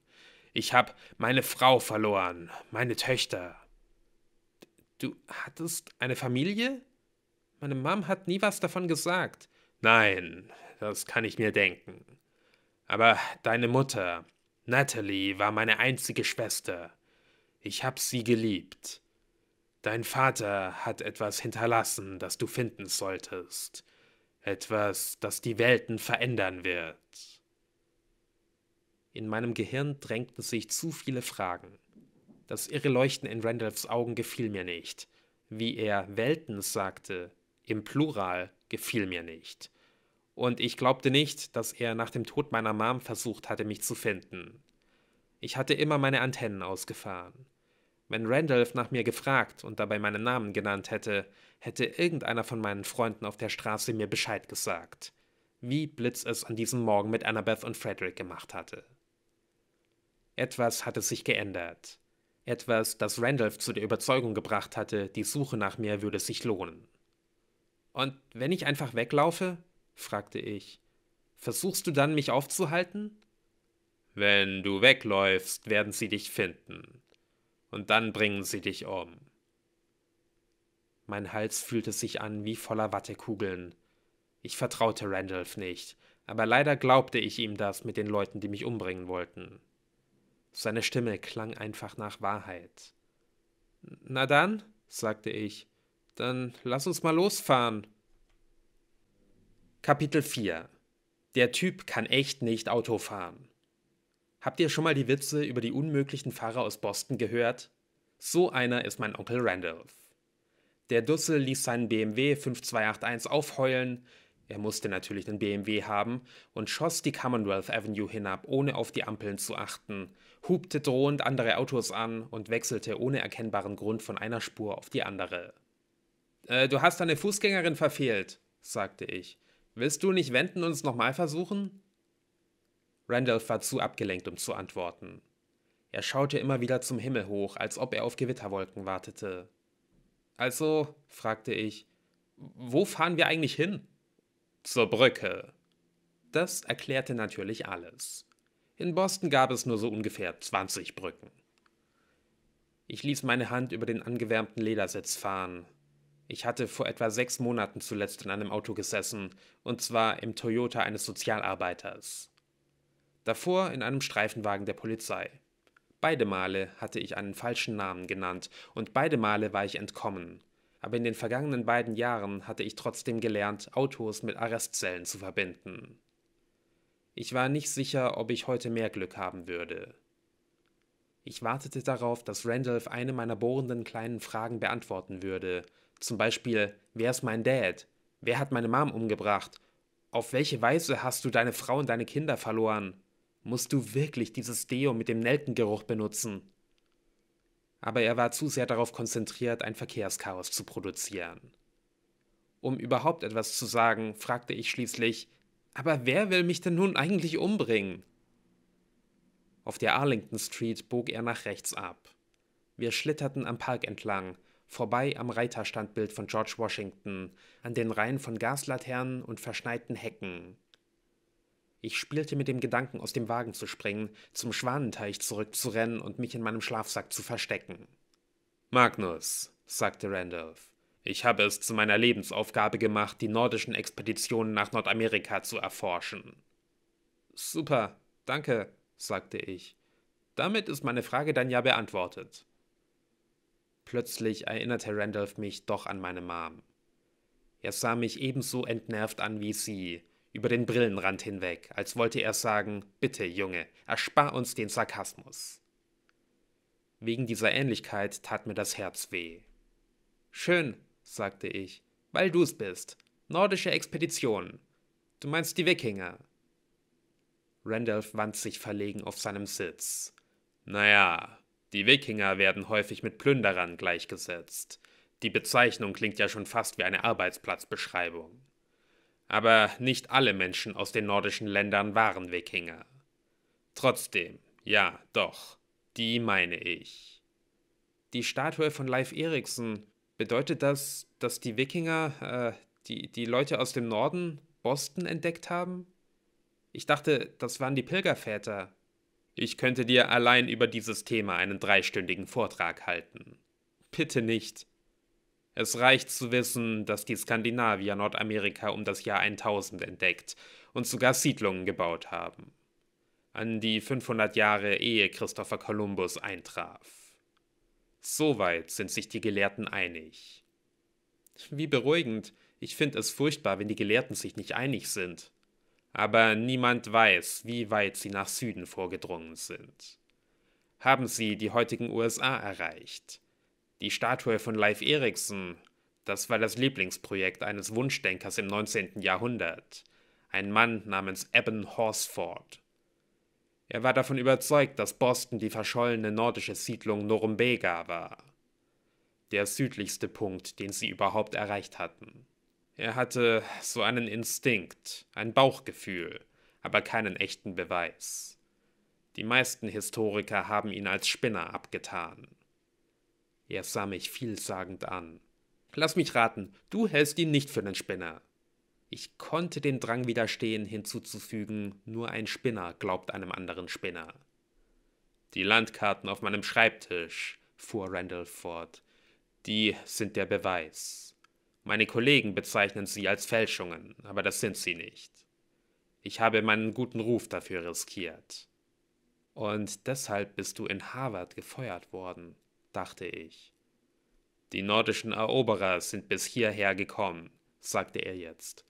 Ich hab meine Frau verloren, meine Töchter. Du hattest eine Familie? Meine Mom hat nie was davon gesagt. Nein, das kann ich mir denken. Aber deine Mutter, Natalie, war meine einzige Schwester. Ich hab sie geliebt. Dein Vater hat etwas hinterlassen, das du finden solltest. Etwas, das die Welten verändern wird. In meinem Gehirn drängten sich zu viele Fragen. Das irre Leuchten in Randolphs Augen gefiel mir nicht. Wie er Welten sagte, im Plural, gefiel mir nicht. Und ich glaubte nicht, dass er nach dem Tod meiner Mom versucht hatte, mich zu finden. Ich hatte immer meine Antennen ausgefahren. Wenn Randolph nach mir gefragt und dabei meinen Namen genannt hätte, hätte irgendeiner von meinen Freunden auf der Straße mir Bescheid gesagt. Wie Blitz es an diesem Morgen mit Annabeth und Frederick gemacht hatte. Etwas hatte sich geändert. Etwas, das Randolph zu der Überzeugung gebracht hatte, die Suche nach mir würde sich lohnen. Und wenn ich einfach weglaufe? fragte ich. Versuchst du dann, mich aufzuhalten? Wenn du wegläufst, werden sie dich finden und dann bringen sie dich um. Mein Hals fühlte sich an wie voller Wattekugeln. Ich vertraute Randolph nicht, aber leider glaubte ich ihm das mit den Leuten, die mich umbringen wollten. Seine Stimme klang einfach nach Wahrheit. Na dann, sagte ich, dann lass uns mal losfahren. Kapitel 4 Der Typ kann echt nicht Auto fahren. Habt ihr schon mal die Witze über die unmöglichen Fahrer aus Boston gehört? So einer ist mein Onkel Randolph. Der Dussel ließ seinen BMW 5281 aufheulen, er musste natürlich den BMW haben, und schoss die Commonwealth Avenue hinab, ohne auf die Ampeln zu achten, hubte drohend andere Autos an und wechselte ohne erkennbaren Grund von einer Spur auf die andere. Äh, du hast eine Fußgängerin verfehlt, sagte ich. Willst du nicht wenden und es nochmal versuchen? Randolph war zu abgelenkt, um zu antworten. Er schaute immer wieder zum Himmel hoch, als ob er auf Gewitterwolken wartete. Also, fragte ich, wo fahren wir eigentlich hin? Zur Brücke. Das erklärte natürlich alles. In Boston gab es nur so ungefähr 20 Brücken. Ich ließ meine Hand über den angewärmten Ledersitz fahren. Ich hatte vor etwa sechs Monaten zuletzt in einem Auto gesessen, und zwar im Toyota eines Sozialarbeiters davor in einem Streifenwagen der Polizei. Beide Male hatte ich einen falschen Namen genannt und beide Male war ich entkommen. Aber in den vergangenen beiden Jahren hatte ich trotzdem gelernt, Autos mit Arrestzellen zu verbinden. Ich war nicht sicher, ob ich heute mehr Glück haben würde. Ich wartete darauf, dass Randolph eine meiner bohrenden kleinen Fragen beantworten würde. Zum Beispiel, wer ist mein Dad? Wer hat meine Mom umgebracht? Auf welche Weise hast du deine Frau und deine Kinder verloren? Musst du wirklich dieses Deo mit dem Nelkengeruch benutzen? Aber er war zu sehr darauf konzentriert, ein Verkehrschaos zu produzieren. Um überhaupt etwas zu sagen, fragte ich schließlich, aber wer will mich denn nun eigentlich umbringen? Auf der Arlington Street bog er nach rechts ab. Wir schlitterten am Park entlang, vorbei am Reiterstandbild von George Washington, an den Reihen von Gaslaternen und verschneiten Hecken, ich spielte mit dem Gedanken, aus dem Wagen zu springen, zum Schwanenteich zurückzurennen und mich in meinem Schlafsack zu verstecken. Magnus, sagte Randolph, ich habe es zu meiner Lebensaufgabe gemacht, die nordischen Expeditionen nach Nordamerika zu erforschen. Super, danke, sagte ich. Damit ist meine Frage dann ja beantwortet. Plötzlich erinnerte Randolph mich doch an meine Mom. Er sah mich ebenso entnervt an wie sie, über den Brillenrand hinweg, als wollte er sagen, bitte, Junge, erspar uns den Sarkasmus. Wegen dieser Ähnlichkeit tat mir das Herz weh. Schön, sagte ich, weil du's bist. Nordische Expedition. Du meinst die Wikinger. Randolph wand sich verlegen auf seinem Sitz. Naja, die Wikinger werden häufig mit Plünderern gleichgesetzt. Die Bezeichnung klingt ja schon fast wie eine Arbeitsplatzbeschreibung. Aber nicht alle Menschen aus den nordischen Ländern waren Wikinger. Trotzdem, ja, doch, die meine ich. Die Statue von Leif Eriksen, bedeutet das, dass die Wikinger, äh, die, die Leute aus dem Norden, Boston entdeckt haben? Ich dachte, das waren die Pilgerväter. Ich könnte dir allein über dieses Thema einen dreistündigen Vortrag halten. Bitte nicht, es reicht zu wissen, dass die Skandinavier Nordamerika um das Jahr 1000 entdeckt und sogar Siedlungen gebaut haben. An die 500 Jahre ehe Christopher Columbus eintraf. Soweit sind sich die Gelehrten einig. Wie beruhigend, ich finde es furchtbar, wenn die Gelehrten sich nicht einig sind. Aber niemand weiß, wie weit sie nach Süden vorgedrungen sind. Haben sie die heutigen USA erreicht? Die Statue von Leif Erikson, das war das Lieblingsprojekt eines Wunschdenkers im 19. Jahrhundert, ein Mann namens Eben Horsford. Er war davon überzeugt, dass Boston die verschollene nordische Siedlung Norumbega war. Der südlichste Punkt, den sie überhaupt erreicht hatten. Er hatte so einen Instinkt, ein Bauchgefühl, aber keinen echten Beweis. Die meisten Historiker haben ihn als Spinner abgetan. Er sah mich vielsagend an. Lass mich raten, du hältst ihn nicht für einen Spinner. Ich konnte den Drang widerstehen, hinzuzufügen, nur ein Spinner glaubt einem anderen Spinner. Die Landkarten auf meinem Schreibtisch, fuhr Randall fort, die sind der Beweis. Meine Kollegen bezeichnen sie als Fälschungen, aber das sind sie nicht. Ich habe meinen guten Ruf dafür riskiert. Und deshalb bist du in Harvard gefeuert worden, dachte ich. Die nordischen Eroberer sind bis hierher gekommen, sagte er jetzt.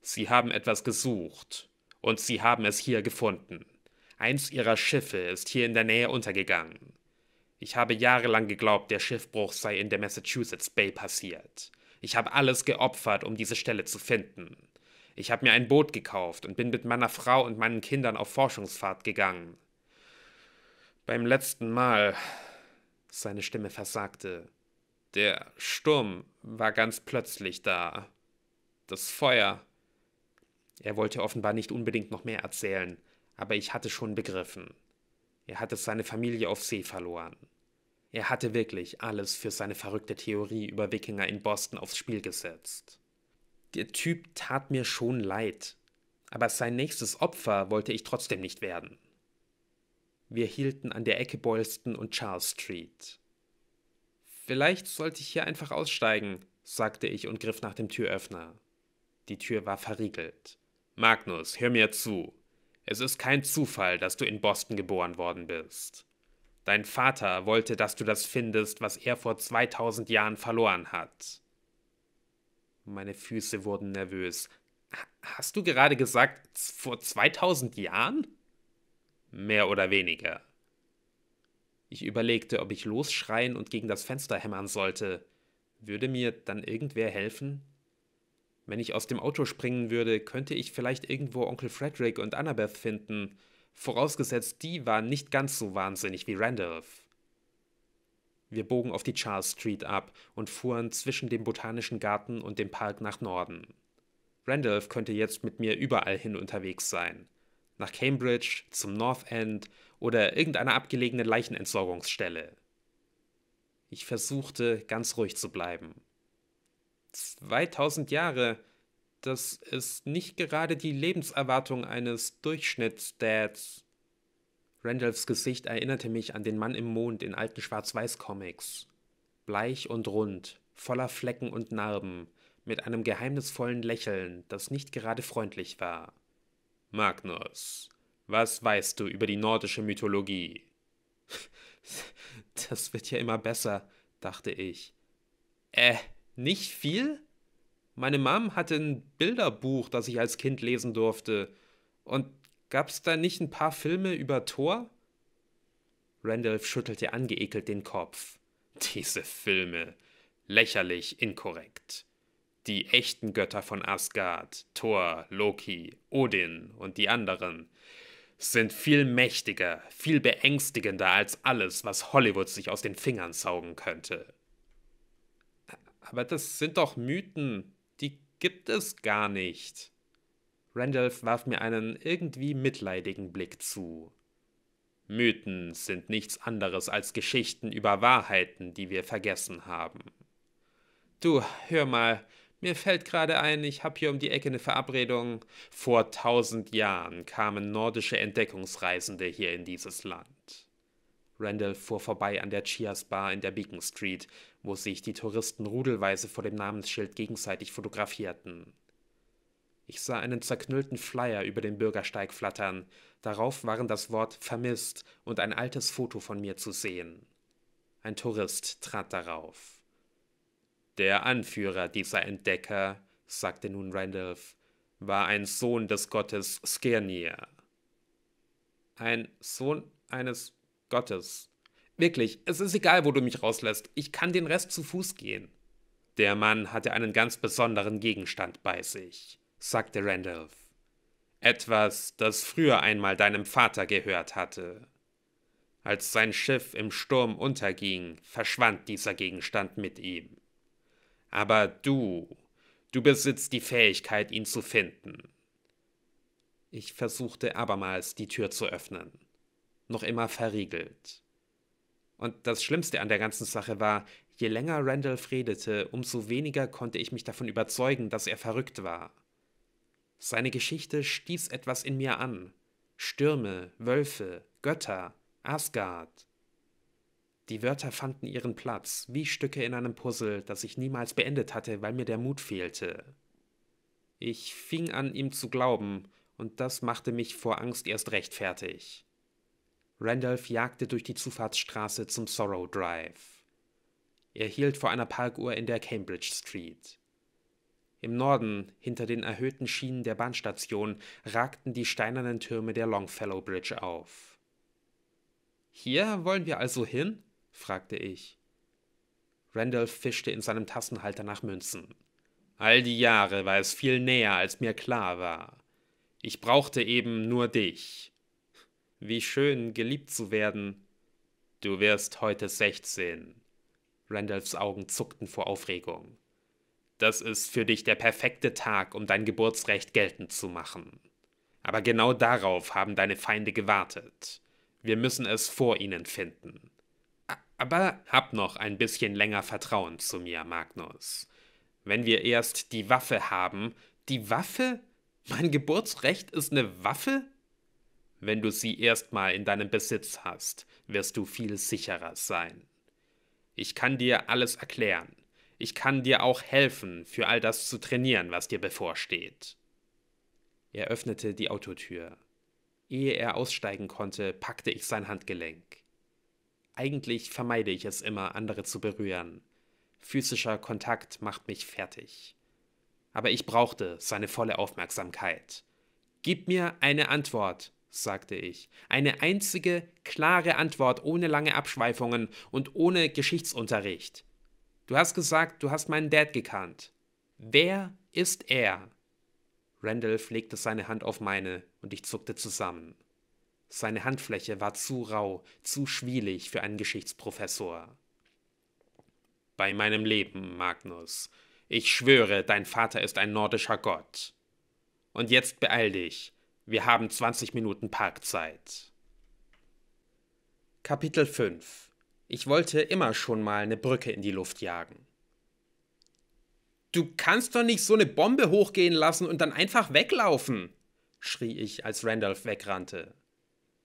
Sie haben etwas gesucht, und sie haben es hier gefunden. Eins ihrer Schiffe ist hier in der Nähe untergegangen. Ich habe jahrelang geglaubt, der Schiffbruch sei in der Massachusetts Bay passiert. Ich habe alles geopfert, um diese Stelle zu finden. Ich habe mir ein Boot gekauft und bin mit meiner Frau und meinen Kindern auf Forschungsfahrt gegangen. Beim letzten Mal seine Stimme versagte. Der Sturm war ganz plötzlich da. Das Feuer. Er wollte offenbar nicht unbedingt noch mehr erzählen, aber ich hatte schon begriffen. Er hatte seine Familie auf See verloren. Er hatte wirklich alles für seine verrückte Theorie über Wikinger in Boston aufs Spiel gesetzt. Der Typ tat mir schon leid, aber sein nächstes Opfer wollte ich trotzdem nicht werden. Wir hielten an der Ecke Boylston und Charles Street. Vielleicht sollte ich hier einfach aussteigen, sagte ich und griff nach dem Türöffner. Die Tür war verriegelt. Magnus, hör mir zu. Es ist kein Zufall, dass du in Boston geboren worden bist. Dein Vater wollte, dass du das findest, was er vor 2000 Jahren verloren hat. Meine Füße wurden nervös. Hast du gerade gesagt, vor 2000 Jahren? Mehr oder weniger. Ich überlegte, ob ich losschreien und gegen das Fenster hämmern sollte. Würde mir dann irgendwer helfen? Wenn ich aus dem Auto springen würde, könnte ich vielleicht irgendwo Onkel Frederick und Annabeth finden, vorausgesetzt die waren nicht ganz so wahnsinnig wie Randolph. Wir bogen auf die Charles Street ab und fuhren zwischen dem Botanischen Garten und dem Park nach Norden. Randolph könnte jetzt mit mir überall hin unterwegs sein nach Cambridge, zum North End oder irgendeiner abgelegenen Leichenentsorgungsstelle. Ich versuchte, ganz ruhig zu bleiben. 2000 Jahre, das ist nicht gerade die Lebenserwartung eines Durchschnitts-Dads. Randolphs Gesicht erinnerte mich an den Mann im Mond in alten Schwarz-Weiß-Comics. Bleich und rund, voller Flecken und Narben, mit einem geheimnisvollen Lächeln, das nicht gerade freundlich war. Magnus, was weißt du über die nordische Mythologie? Das wird ja immer besser, dachte ich. Äh, nicht viel? Meine Mom hatte ein Bilderbuch, das ich als Kind lesen durfte. Und gab's da nicht ein paar Filme über Thor? Randolph schüttelte angeekelt den Kopf. Diese Filme. Lächerlich inkorrekt die echten Götter von Asgard, Thor, Loki, Odin und die anderen, sind viel mächtiger, viel beängstigender als alles, was Hollywood sich aus den Fingern saugen könnte. Aber das sind doch Mythen, die gibt es gar nicht. Randolph warf mir einen irgendwie mitleidigen Blick zu. Mythen sind nichts anderes als Geschichten über Wahrheiten, die wir vergessen haben. Du, hör mal, mir fällt gerade ein, ich habe hier um die Ecke eine Verabredung. Vor tausend Jahren kamen nordische Entdeckungsreisende hier in dieses Land. Randall fuhr vorbei an der Chias Bar in der Beacon Street, wo sich die Touristen rudelweise vor dem Namensschild gegenseitig fotografierten. Ich sah einen zerknüllten Flyer über den Bürgersteig flattern. Darauf waren das Wort vermisst und ein altes Foto von mir zu sehen. Ein Tourist trat darauf. Der Anführer dieser Entdecker, sagte nun Randolph, war ein Sohn des Gottes Skirnir. Ein Sohn eines Gottes. Wirklich, es ist egal, wo du mich rauslässt. Ich kann den Rest zu Fuß gehen. Der Mann hatte einen ganz besonderen Gegenstand bei sich, sagte Randolph. Etwas, das früher einmal deinem Vater gehört hatte. Als sein Schiff im Sturm unterging, verschwand dieser Gegenstand mit ihm. Aber du, du besitzt die Fähigkeit, ihn zu finden. Ich versuchte abermals, die Tür zu öffnen. Noch immer verriegelt. Und das Schlimmste an der ganzen Sache war, je länger Randolph redete, umso weniger konnte ich mich davon überzeugen, dass er verrückt war. Seine Geschichte stieß etwas in mir an. Stürme, Wölfe, Götter, Asgard. Die Wörter fanden ihren Platz, wie Stücke in einem Puzzle, das ich niemals beendet hatte, weil mir der Mut fehlte. Ich fing an, ihm zu glauben, und das machte mich vor Angst erst recht fertig. Randolph jagte durch die Zufahrtsstraße zum Sorrow Drive. Er hielt vor einer Parkuhr in der Cambridge Street. Im Norden, hinter den erhöhten Schienen der Bahnstation, ragten die steinernen Türme der Longfellow Bridge auf. Hier wollen wir also hin? fragte ich. Randolph fischte in seinem Tassenhalter nach Münzen. All die Jahre war es viel näher, als mir klar war. Ich brauchte eben nur dich. Wie schön, geliebt zu werden. Du wirst heute 16. Randolphs Augen zuckten vor Aufregung. Das ist für dich der perfekte Tag, um dein Geburtsrecht geltend zu machen. Aber genau darauf haben deine Feinde gewartet. Wir müssen es vor ihnen finden. Aber hab noch ein bisschen länger Vertrauen zu mir, Magnus. Wenn wir erst die Waffe haben, die Waffe? Mein Geburtsrecht ist eine Waffe? Wenn du sie erstmal in deinem Besitz hast, wirst du viel sicherer sein. Ich kann dir alles erklären. Ich kann dir auch helfen, für all das zu trainieren, was dir bevorsteht. Er öffnete die Autotür. Ehe er aussteigen konnte, packte ich sein Handgelenk. Eigentlich vermeide ich es immer, andere zu berühren. Physischer Kontakt macht mich fertig. Aber ich brauchte seine volle Aufmerksamkeit. Gib mir eine Antwort, sagte ich. Eine einzige, klare Antwort ohne lange Abschweifungen und ohne Geschichtsunterricht. Du hast gesagt, du hast meinen Dad gekannt. Wer ist er? Randolph legte seine Hand auf meine und ich zuckte zusammen. Seine Handfläche war zu rau, zu schwielig für einen Geschichtsprofessor. Bei meinem Leben, Magnus, ich schwöre, dein Vater ist ein nordischer Gott. Und jetzt beeil dich, wir haben 20 Minuten Parkzeit. Kapitel 5 Ich wollte immer schon mal eine Brücke in die Luft jagen. Du kannst doch nicht so eine Bombe hochgehen lassen und dann einfach weglaufen, schrie ich, als Randolph wegrannte.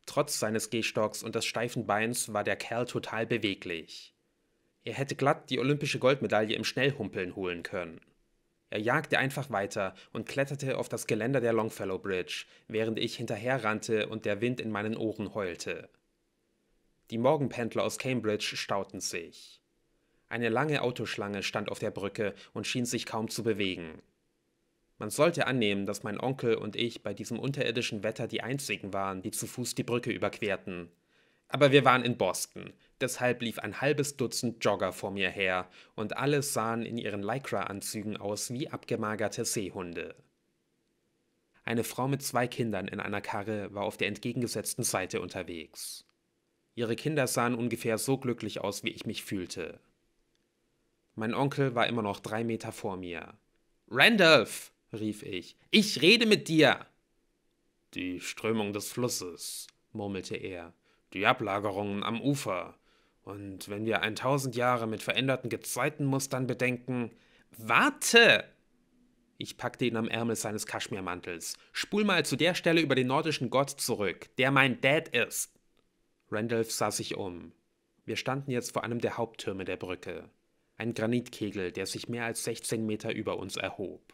Trotz seines Gehstocks und des steifen Beins war der Kerl total beweglich. Er hätte glatt die olympische Goldmedaille im Schnellhumpeln holen können. Er jagte einfach weiter und kletterte auf das Geländer der Longfellow Bridge, während ich hinterherrannte und der Wind in meinen Ohren heulte. Die Morgenpendler aus Cambridge stauten sich. Eine lange Autoschlange stand auf der Brücke und schien sich kaum zu bewegen. Man sollte annehmen, dass mein Onkel und ich bei diesem unterirdischen Wetter die einzigen waren, die zu Fuß die Brücke überquerten. Aber wir waren in Boston, deshalb lief ein halbes Dutzend Jogger vor mir her, und alle sahen in ihren Lycra-Anzügen aus wie abgemagerte Seehunde. Eine Frau mit zwei Kindern in einer Karre war auf der entgegengesetzten Seite unterwegs. Ihre Kinder sahen ungefähr so glücklich aus, wie ich mich fühlte. Mein Onkel war immer noch drei Meter vor mir. Randolph! rief ich. Ich rede mit dir. Die Strömung des Flusses, murmelte er, die Ablagerungen am Ufer. Und wenn wir ein tausend Jahre mit veränderten Gezeitenmustern bedenken. Warte! Ich packte ihn am Ärmel seines Kaschmirmantels. Spul mal zu der Stelle über den nordischen Gott zurück, der mein Dad ist. Randolph sah sich um. Wir standen jetzt vor einem der Haupttürme der Brücke. Ein Granitkegel, der sich mehr als 16 Meter über uns erhob.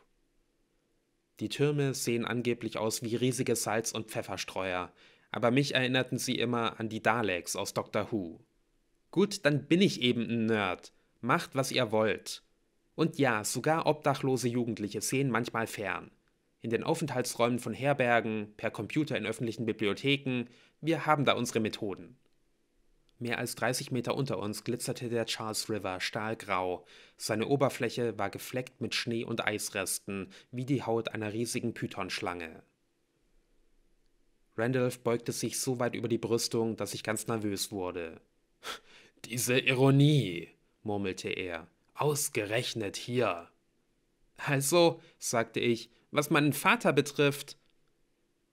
Die Türme sehen angeblich aus wie riesige Salz- und Pfefferstreuer, aber mich erinnerten sie immer an die Daleks aus Doctor Who. Gut, dann bin ich eben ein Nerd. Macht, was ihr wollt. Und ja, sogar obdachlose Jugendliche sehen manchmal fern. In den Aufenthaltsräumen von Herbergen, per Computer in öffentlichen Bibliotheken, wir haben da unsere Methoden. Mehr als 30 Meter unter uns glitzerte der Charles River stahlgrau. Seine Oberfläche war gefleckt mit Schnee und Eisresten, wie die Haut einer riesigen Pythonschlange. Randolph beugte sich so weit über die Brüstung, dass ich ganz nervös wurde. Diese Ironie, murmelte er, ausgerechnet hier. Also, sagte ich, was meinen Vater betrifft.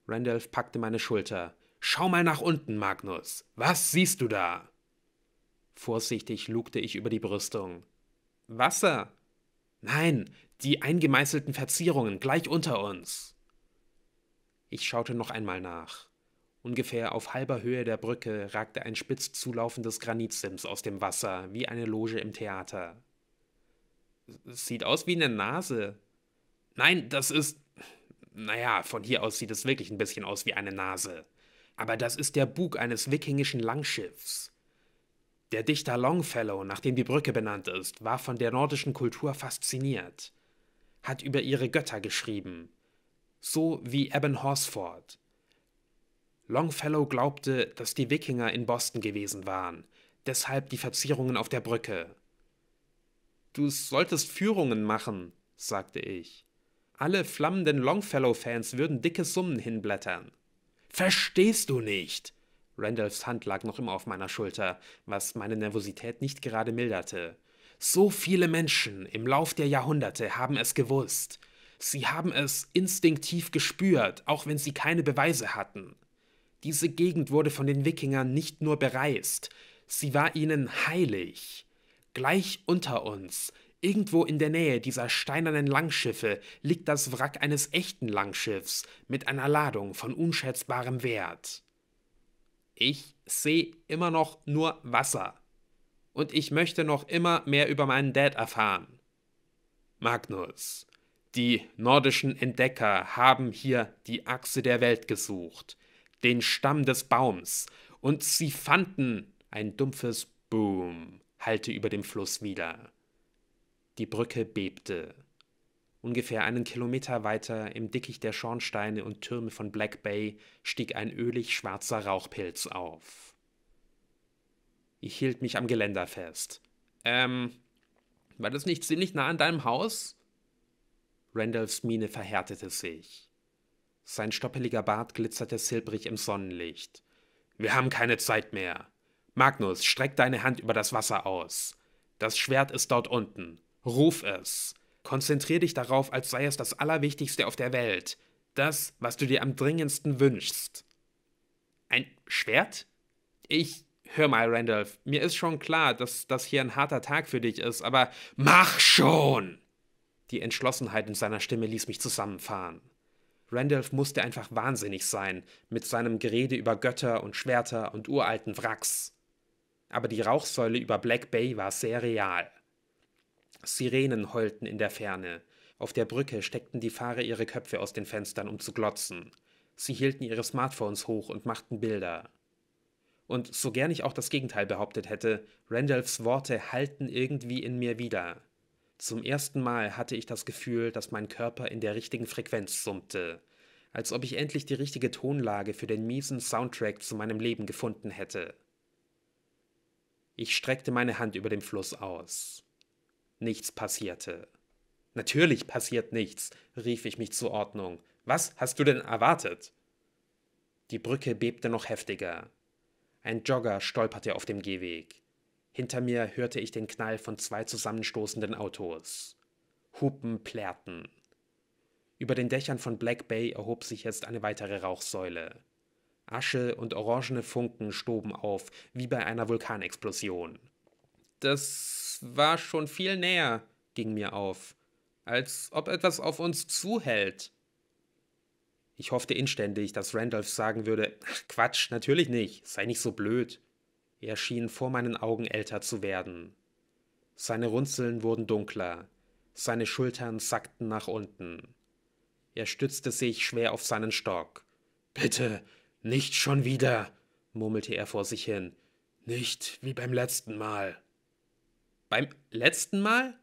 Randolph packte meine Schulter. Schau mal nach unten, Magnus. Was siehst du da? Vorsichtig lugte ich über die Brüstung. Wasser? Nein, die eingemeißelten Verzierungen gleich unter uns. Ich schaute noch einmal nach. Ungefähr auf halber Höhe der Brücke ragte ein spitz zulaufendes Granitsims aus dem Wasser, wie eine Loge im Theater. Sieht aus wie eine Nase. Nein, das ist. Naja, von hier aus sieht es wirklich ein bisschen aus wie eine Nase aber das ist der Bug eines wikingischen Langschiffs. Der Dichter Longfellow, nach dem die Brücke benannt ist, war von der nordischen Kultur fasziniert, hat über ihre Götter geschrieben, so wie Eben Horsford. Longfellow glaubte, dass die Wikinger in Boston gewesen waren, deshalb die Verzierungen auf der Brücke. Du solltest Führungen machen, sagte ich. Alle flammenden Longfellow-Fans würden dicke Summen hinblättern. Verstehst du nicht? Randalls Hand lag noch immer auf meiner Schulter, was meine Nervosität nicht gerade milderte. So viele Menschen im Lauf der Jahrhunderte haben es gewusst. Sie haben es instinktiv gespürt, auch wenn sie keine Beweise hatten. Diese Gegend wurde von den Wikingern nicht nur bereist, sie war ihnen heilig. Gleich unter uns Irgendwo in der Nähe dieser steinernen Langschiffe liegt das Wrack eines echten Langschiffs mit einer Ladung von unschätzbarem Wert. Ich sehe immer noch nur Wasser. Und ich möchte noch immer mehr über meinen Dad erfahren. Magnus, die nordischen Entdecker haben hier die Achse der Welt gesucht, den Stamm des Baums, und sie fanden ein dumpfes Boom halte über dem Fluss wieder. Die Brücke bebte. Ungefähr einen Kilometer weiter im Dickicht der Schornsteine und Türme von Black Bay stieg ein ölig schwarzer Rauchpilz auf. Ich hielt mich am Geländer fest. Ähm, war das nicht ziemlich nah an deinem Haus? Randolphs Miene verhärtete sich. Sein stoppeliger Bart glitzerte silbrig im Sonnenlicht. Wir haben keine Zeit mehr. Magnus, streck deine Hand über das Wasser aus. Das Schwert ist dort unten. Ruf es. Konzentrier dich darauf, als sei es das Allerwichtigste auf der Welt. Das, was du dir am dringendsten wünschst. Ein Schwert? Ich. Hör mal, Randolph, mir ist schon klar, dass das hier ein harter Tag für dich ist, aber mach schon! Die Entschlossenheit in seiner Stimme ließ mich zusammenfahren. Randolph musste einfach wahnsinnig sein, mit seinem Gerede über Götter und Schwerter und uralten Wracks. Aber die Rauchsäule über Black Bay war sehr real. Sirenen heulten in der Ferne. Auf der Brücke steckten die Fahrer ihre Köpfe aus den Fenstern, um zu glotzen. Sie hielten ihre Smartphones hoch und machten Bilder. Und so gern ich auch das Gegenteil behauptet hätte, Randolphs Worte hallten irgendwie in mir wieder. Zum ersten Mal hatte ich das Gefühl, dass mein Körper in der richtigen Frequenz summte, als ob ich endlich die richtige Tonlage für den miesen Soundtrack zu meinem Leben gefunden hätte. Ich streckte meine Hand über den Fluss aus. Nichts passierte. Natürlich passiert nichts, rief ich mich zur Ordnung. Was hast du denn erwartet? Die Brücke bebte noch heftiger. Ein Jogger stolperte auf dem Gehweg. Hinter mir hörte ich den Knall von zwei zusammenstoßenden Autos. Hupen plärrten. Über den Dächern von Black Bay erhob sich jetzt eine weitere Rauchsäule. Asche und orangene Funken stoben auf, wie bei einer Vulkanexplosion das war schon viel näher, ging mir auf. Als ob etwas auf uns zuhält. Ich hoffte inständig, dass Randolph sagen würde, ach Quatsch, natürlich nicht, sei nicht so blöd. Er schien vor meinen Augen älter zu werden. Seine Runzeln wurden dunkler, seine Schultern sackten nach unten. Er stützte sich schwer auf seinen Stock. Bitte, nicht schon wieder, murmelte er vor sich hin. Nicht wie beim letzten Mal beim letzten Mal,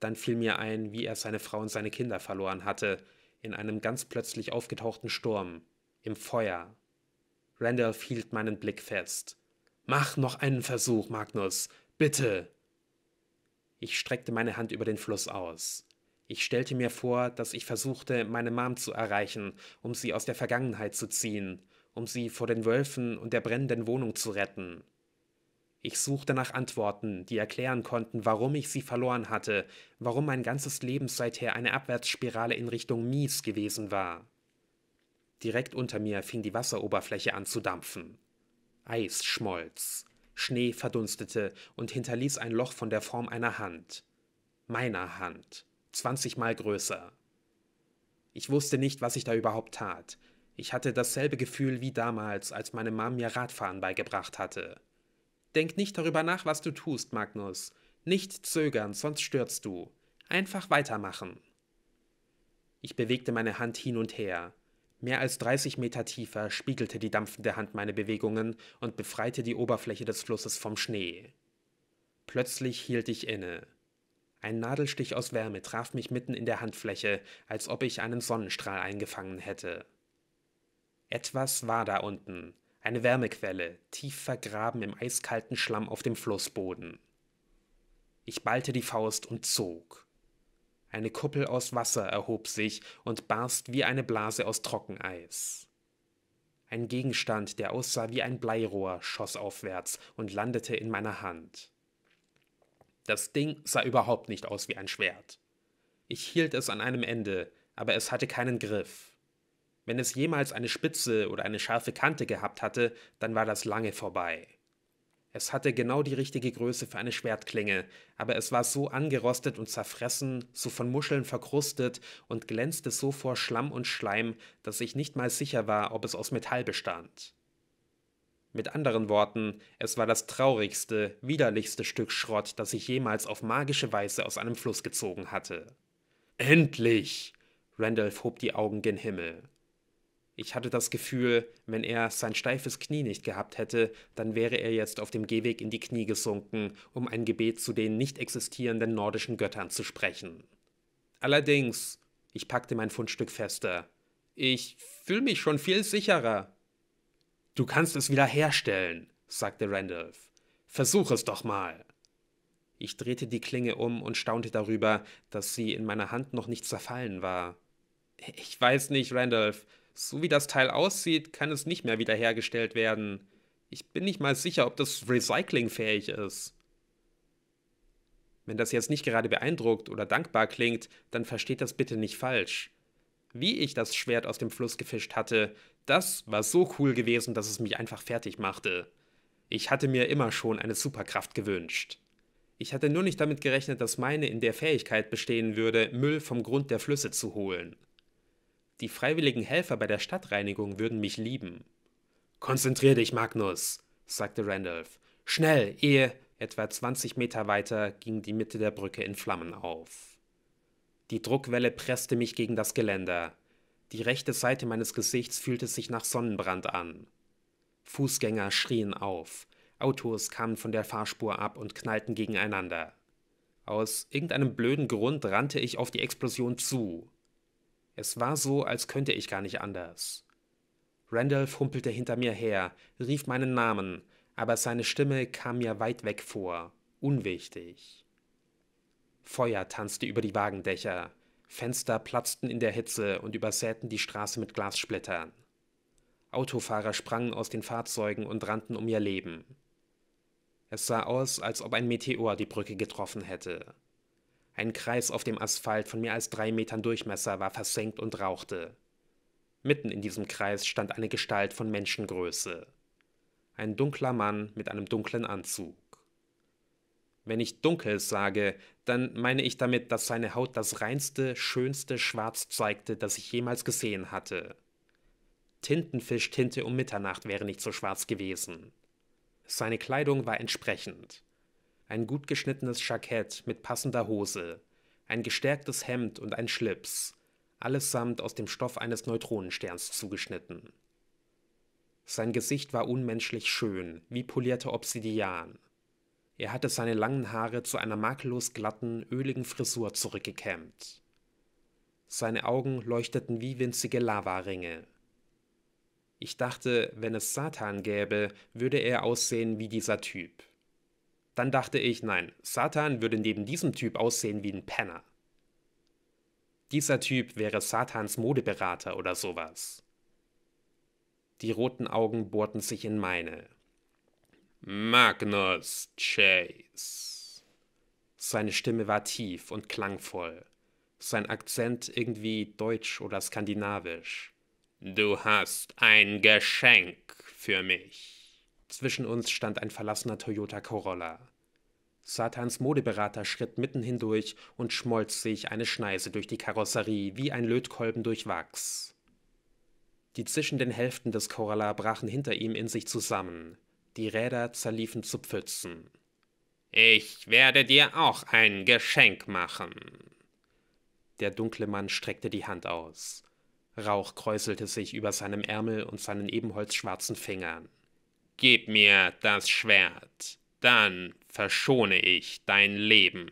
dann fiel mir ein, wie er seine Frau und seine Kinder verloren hatte, in einem ganz plötzlich aufgetauchten Sturm, im Feuer. Randolph hielt meinen Blick fest. Mach noch einen Versuch, Magnus, bitte! Ich streckte meine Hand über den Fluss aus. Ich stellte mir vor, dass ich versuchte, meine Mom zu erreichen, um sie aus der Vergangenheit zu ziehen, um sie vor den Wölfen und der brennenden Wohnung zu retten. Ich suchte nach Antworten, die erklären konnten, warum ich sie verloren hatte, warum mein ganzes Leben seither eine Abwärtsspirale in Richtung Mies gewesen war. Direkt unter mir fing die Wasseroberfläche an zu dampfen. Eis schmolz, Schnee verdunstete und hinterließ ein Loch von der Form einer Hand. Meiner Hand, zwanzigmal größer. Ich wusste nicht, was ich da überhaupt tat. Ich hatte dasselbe Gefühl wie damals, als meine Mom mir Radfahren beigebracht hatte. Denk nicht darüber nach, was du tust, Magnus. Nicht zögern, sonst stürzt du. Einfach weitermachen. Ich bewegte meine Hand hin und her. Mehr als 30 Meter tiefer spiegelte die dampfende Hand meine Bewegungen und befreite die Oberfläche des Flusses vom Schnee. Plötzlich hielt ich inne. Ein Nadelstich aus Wärme traf mich mitten in der Handfläche, als ob ich einen Sonnenstrahl eingefangen hätte. Etwas war da unten, eine Wärmequelle, tief vergraben im eiskalten Schlamm auf dem Flussboden. Ich ballte die Faust und zog. Eine Kuppel aus Wasser erhob sich und barst wie eine Blase aus Trockeneis. Ein Gegenstand, der aussah wie ein Bleirohr, schoss aufwärts und landete in meiner Hand. Das Ding sah überhaupt nicht aus wie ein Schwert. Ich hielt es an einem Ende, aber es hatte keinen Griff. Wenn es jemals eine Spitze oder eine scharfe Kante gehabt hatte, dann war das lange vorbei. Es hatte genau die richtige Größe für eine Schwertklinge, aber es war so angerostet und zerfressen, so von Muscheln verkrustet und glänzte so vor Schlamm und Schleim, dass ich nicht mal sicher war, ob es aus Metall bestand. Mit anderen Worten, es war das traurigste, widerlichste Stück Schrott, das ich jemals auf magische Weise aus einem Fluss gezogen hatte. Endlich! Randolph hob die Augen gen Himmel. Ich hatte das Gefühl, wenn er sein steifes Knie nicht gehabt hätte, dann wäre er jetzt auf dem Gehweg in die Knie gesunken, um ein Gebet zu den nicht existierenden nordischen Göttern zu sprechen. Allerdings, ich packte mein Fundstück fester. Ich fühle mich schon viel sicherer. Du kannst es wieder herstellen, sagte Randolph. Versuch es doch mal. Ich drehte die Klinge um und staunte darüber, dass sie in meiner Hand noch nicht zerfallen war. Ich weiß nicht, Randolph, so wie das Teil aussieht, kann es nicht mehr wiederhergestellt werden. Ich bin nicht mal sicher, ob das recyclingfähig ist. Wenn das jetzt nicht gerade beeindruckt oder dankbar klingt, dann versteht das bitte nicht falsch. Wie ich das Schwert aus dem Fluss gefischt hatte, das war so cool gewesen, dass es mich einfach fertig machte. Ich hatte mir immer schon eine Superkraft gewünscht. Ich hatte nur nicht damit gerechnet, dass meine in der Fähigkeit bestehen würde, Müll vom Grund der Flüsse zu holen. Die freiwilligen Helfer bei der Stadtreinigung würden mich lieben. Konzentrier dich, Magnus, sagte Randolph. Schnell, ehe. Etwa 20 Meter weiter ging die Mitte der Brücke in Flammen auf. Die Druckwelle presste mich gegen das Geländer. Die rechte Seite meines Gesichts fühlte sich nach Sonnenbrand an. Fußgänger schrien auf. Autos kamen von der Fahrspur ab und knallten gegeneinander. Aus irgendeinem blöden Grund rannte ich auf die Explosion zu. Es war so, als könnte ich gar nicht anders. Randolph humpelte hinter mir her, rief meinen Namen, aber seine Stimme kam mir weit weg vor, unwichtig. Feuer tanzte über die Wagendächer, Fenster platzten in der Hitze und übersäten die Straße mit Glassplittern. Autofahrer sprangen aus den Fahrzeugen und rannten um ihr Leben. Es sah aus, als ob ein Meteor die Brücke getroffen hätte. Ein Kreis auf dem Asphalt von mehr als drei Metern Durchmesser war versenkt und rauchte. Mitten in diesem Kreis stand eine Gestalt von Menschengröße. Ein dunkler Mann mit einem dunklen Anzug. Wenn ich dunkel sage, dann meine ich damit, dass seine Haut das reinste, schönste Schwarz zeigte, das ich jemals gesehen hatte. Tintenfischtinte um Mitternacht wäre nicht so schwarz gewesen. Seine Kleidung war entsprechend ein gut geschnittenes Jackett mit passender Hose, ein gestärktes Hemd und ein Schlips, allesamt aus dem Stoff eines Neutronensterns zugeschnitten. Sein Gesicht war unmenschlich schön, wie polierter Obsidian. Er hatte seine langen Haare zu einer makellos glatten, öligen Frisur zurückgekämmt. Seine Augen leuchteten wie winzige Lavaringe. Ich dachte, wenn es Satan gäbe, würde er aussehen wie dieser Typ. Dann dachte ich, nein, Satan würde neben diesem Typ aussehen wie ein Penner. Dieser Typ wäre Satans Modeberater oder sowas. Die roten Augen bohrten sich in meine. Magnus Chase. Seine Stimme war tief und klangvoll, sein Akzent irgendwie deutsch oder skandinavisch. Du hast ein Geschenk für mich. Zwischen uns stand ein verlassener Toyota Corolla. Satans Modeberater schritt mitten hindurch und schmolz sich eine Schneise durch die Karosserie wie ein Lötkolben durch Wachs. Die zischenden Hälften des Corolla brachen hinter ihm in sich zusammen. Die Räder zerliefen zu Pfützen. Ich werde dir auch ein Geschenk machen. Der dunkle Mann streckte die Hand aus. Rauch kräuselte sich über seinem Ärmel und seinen ebenholzschwarzen Fingern. Gib mir das Schwert, dann verschone ich dein Leben.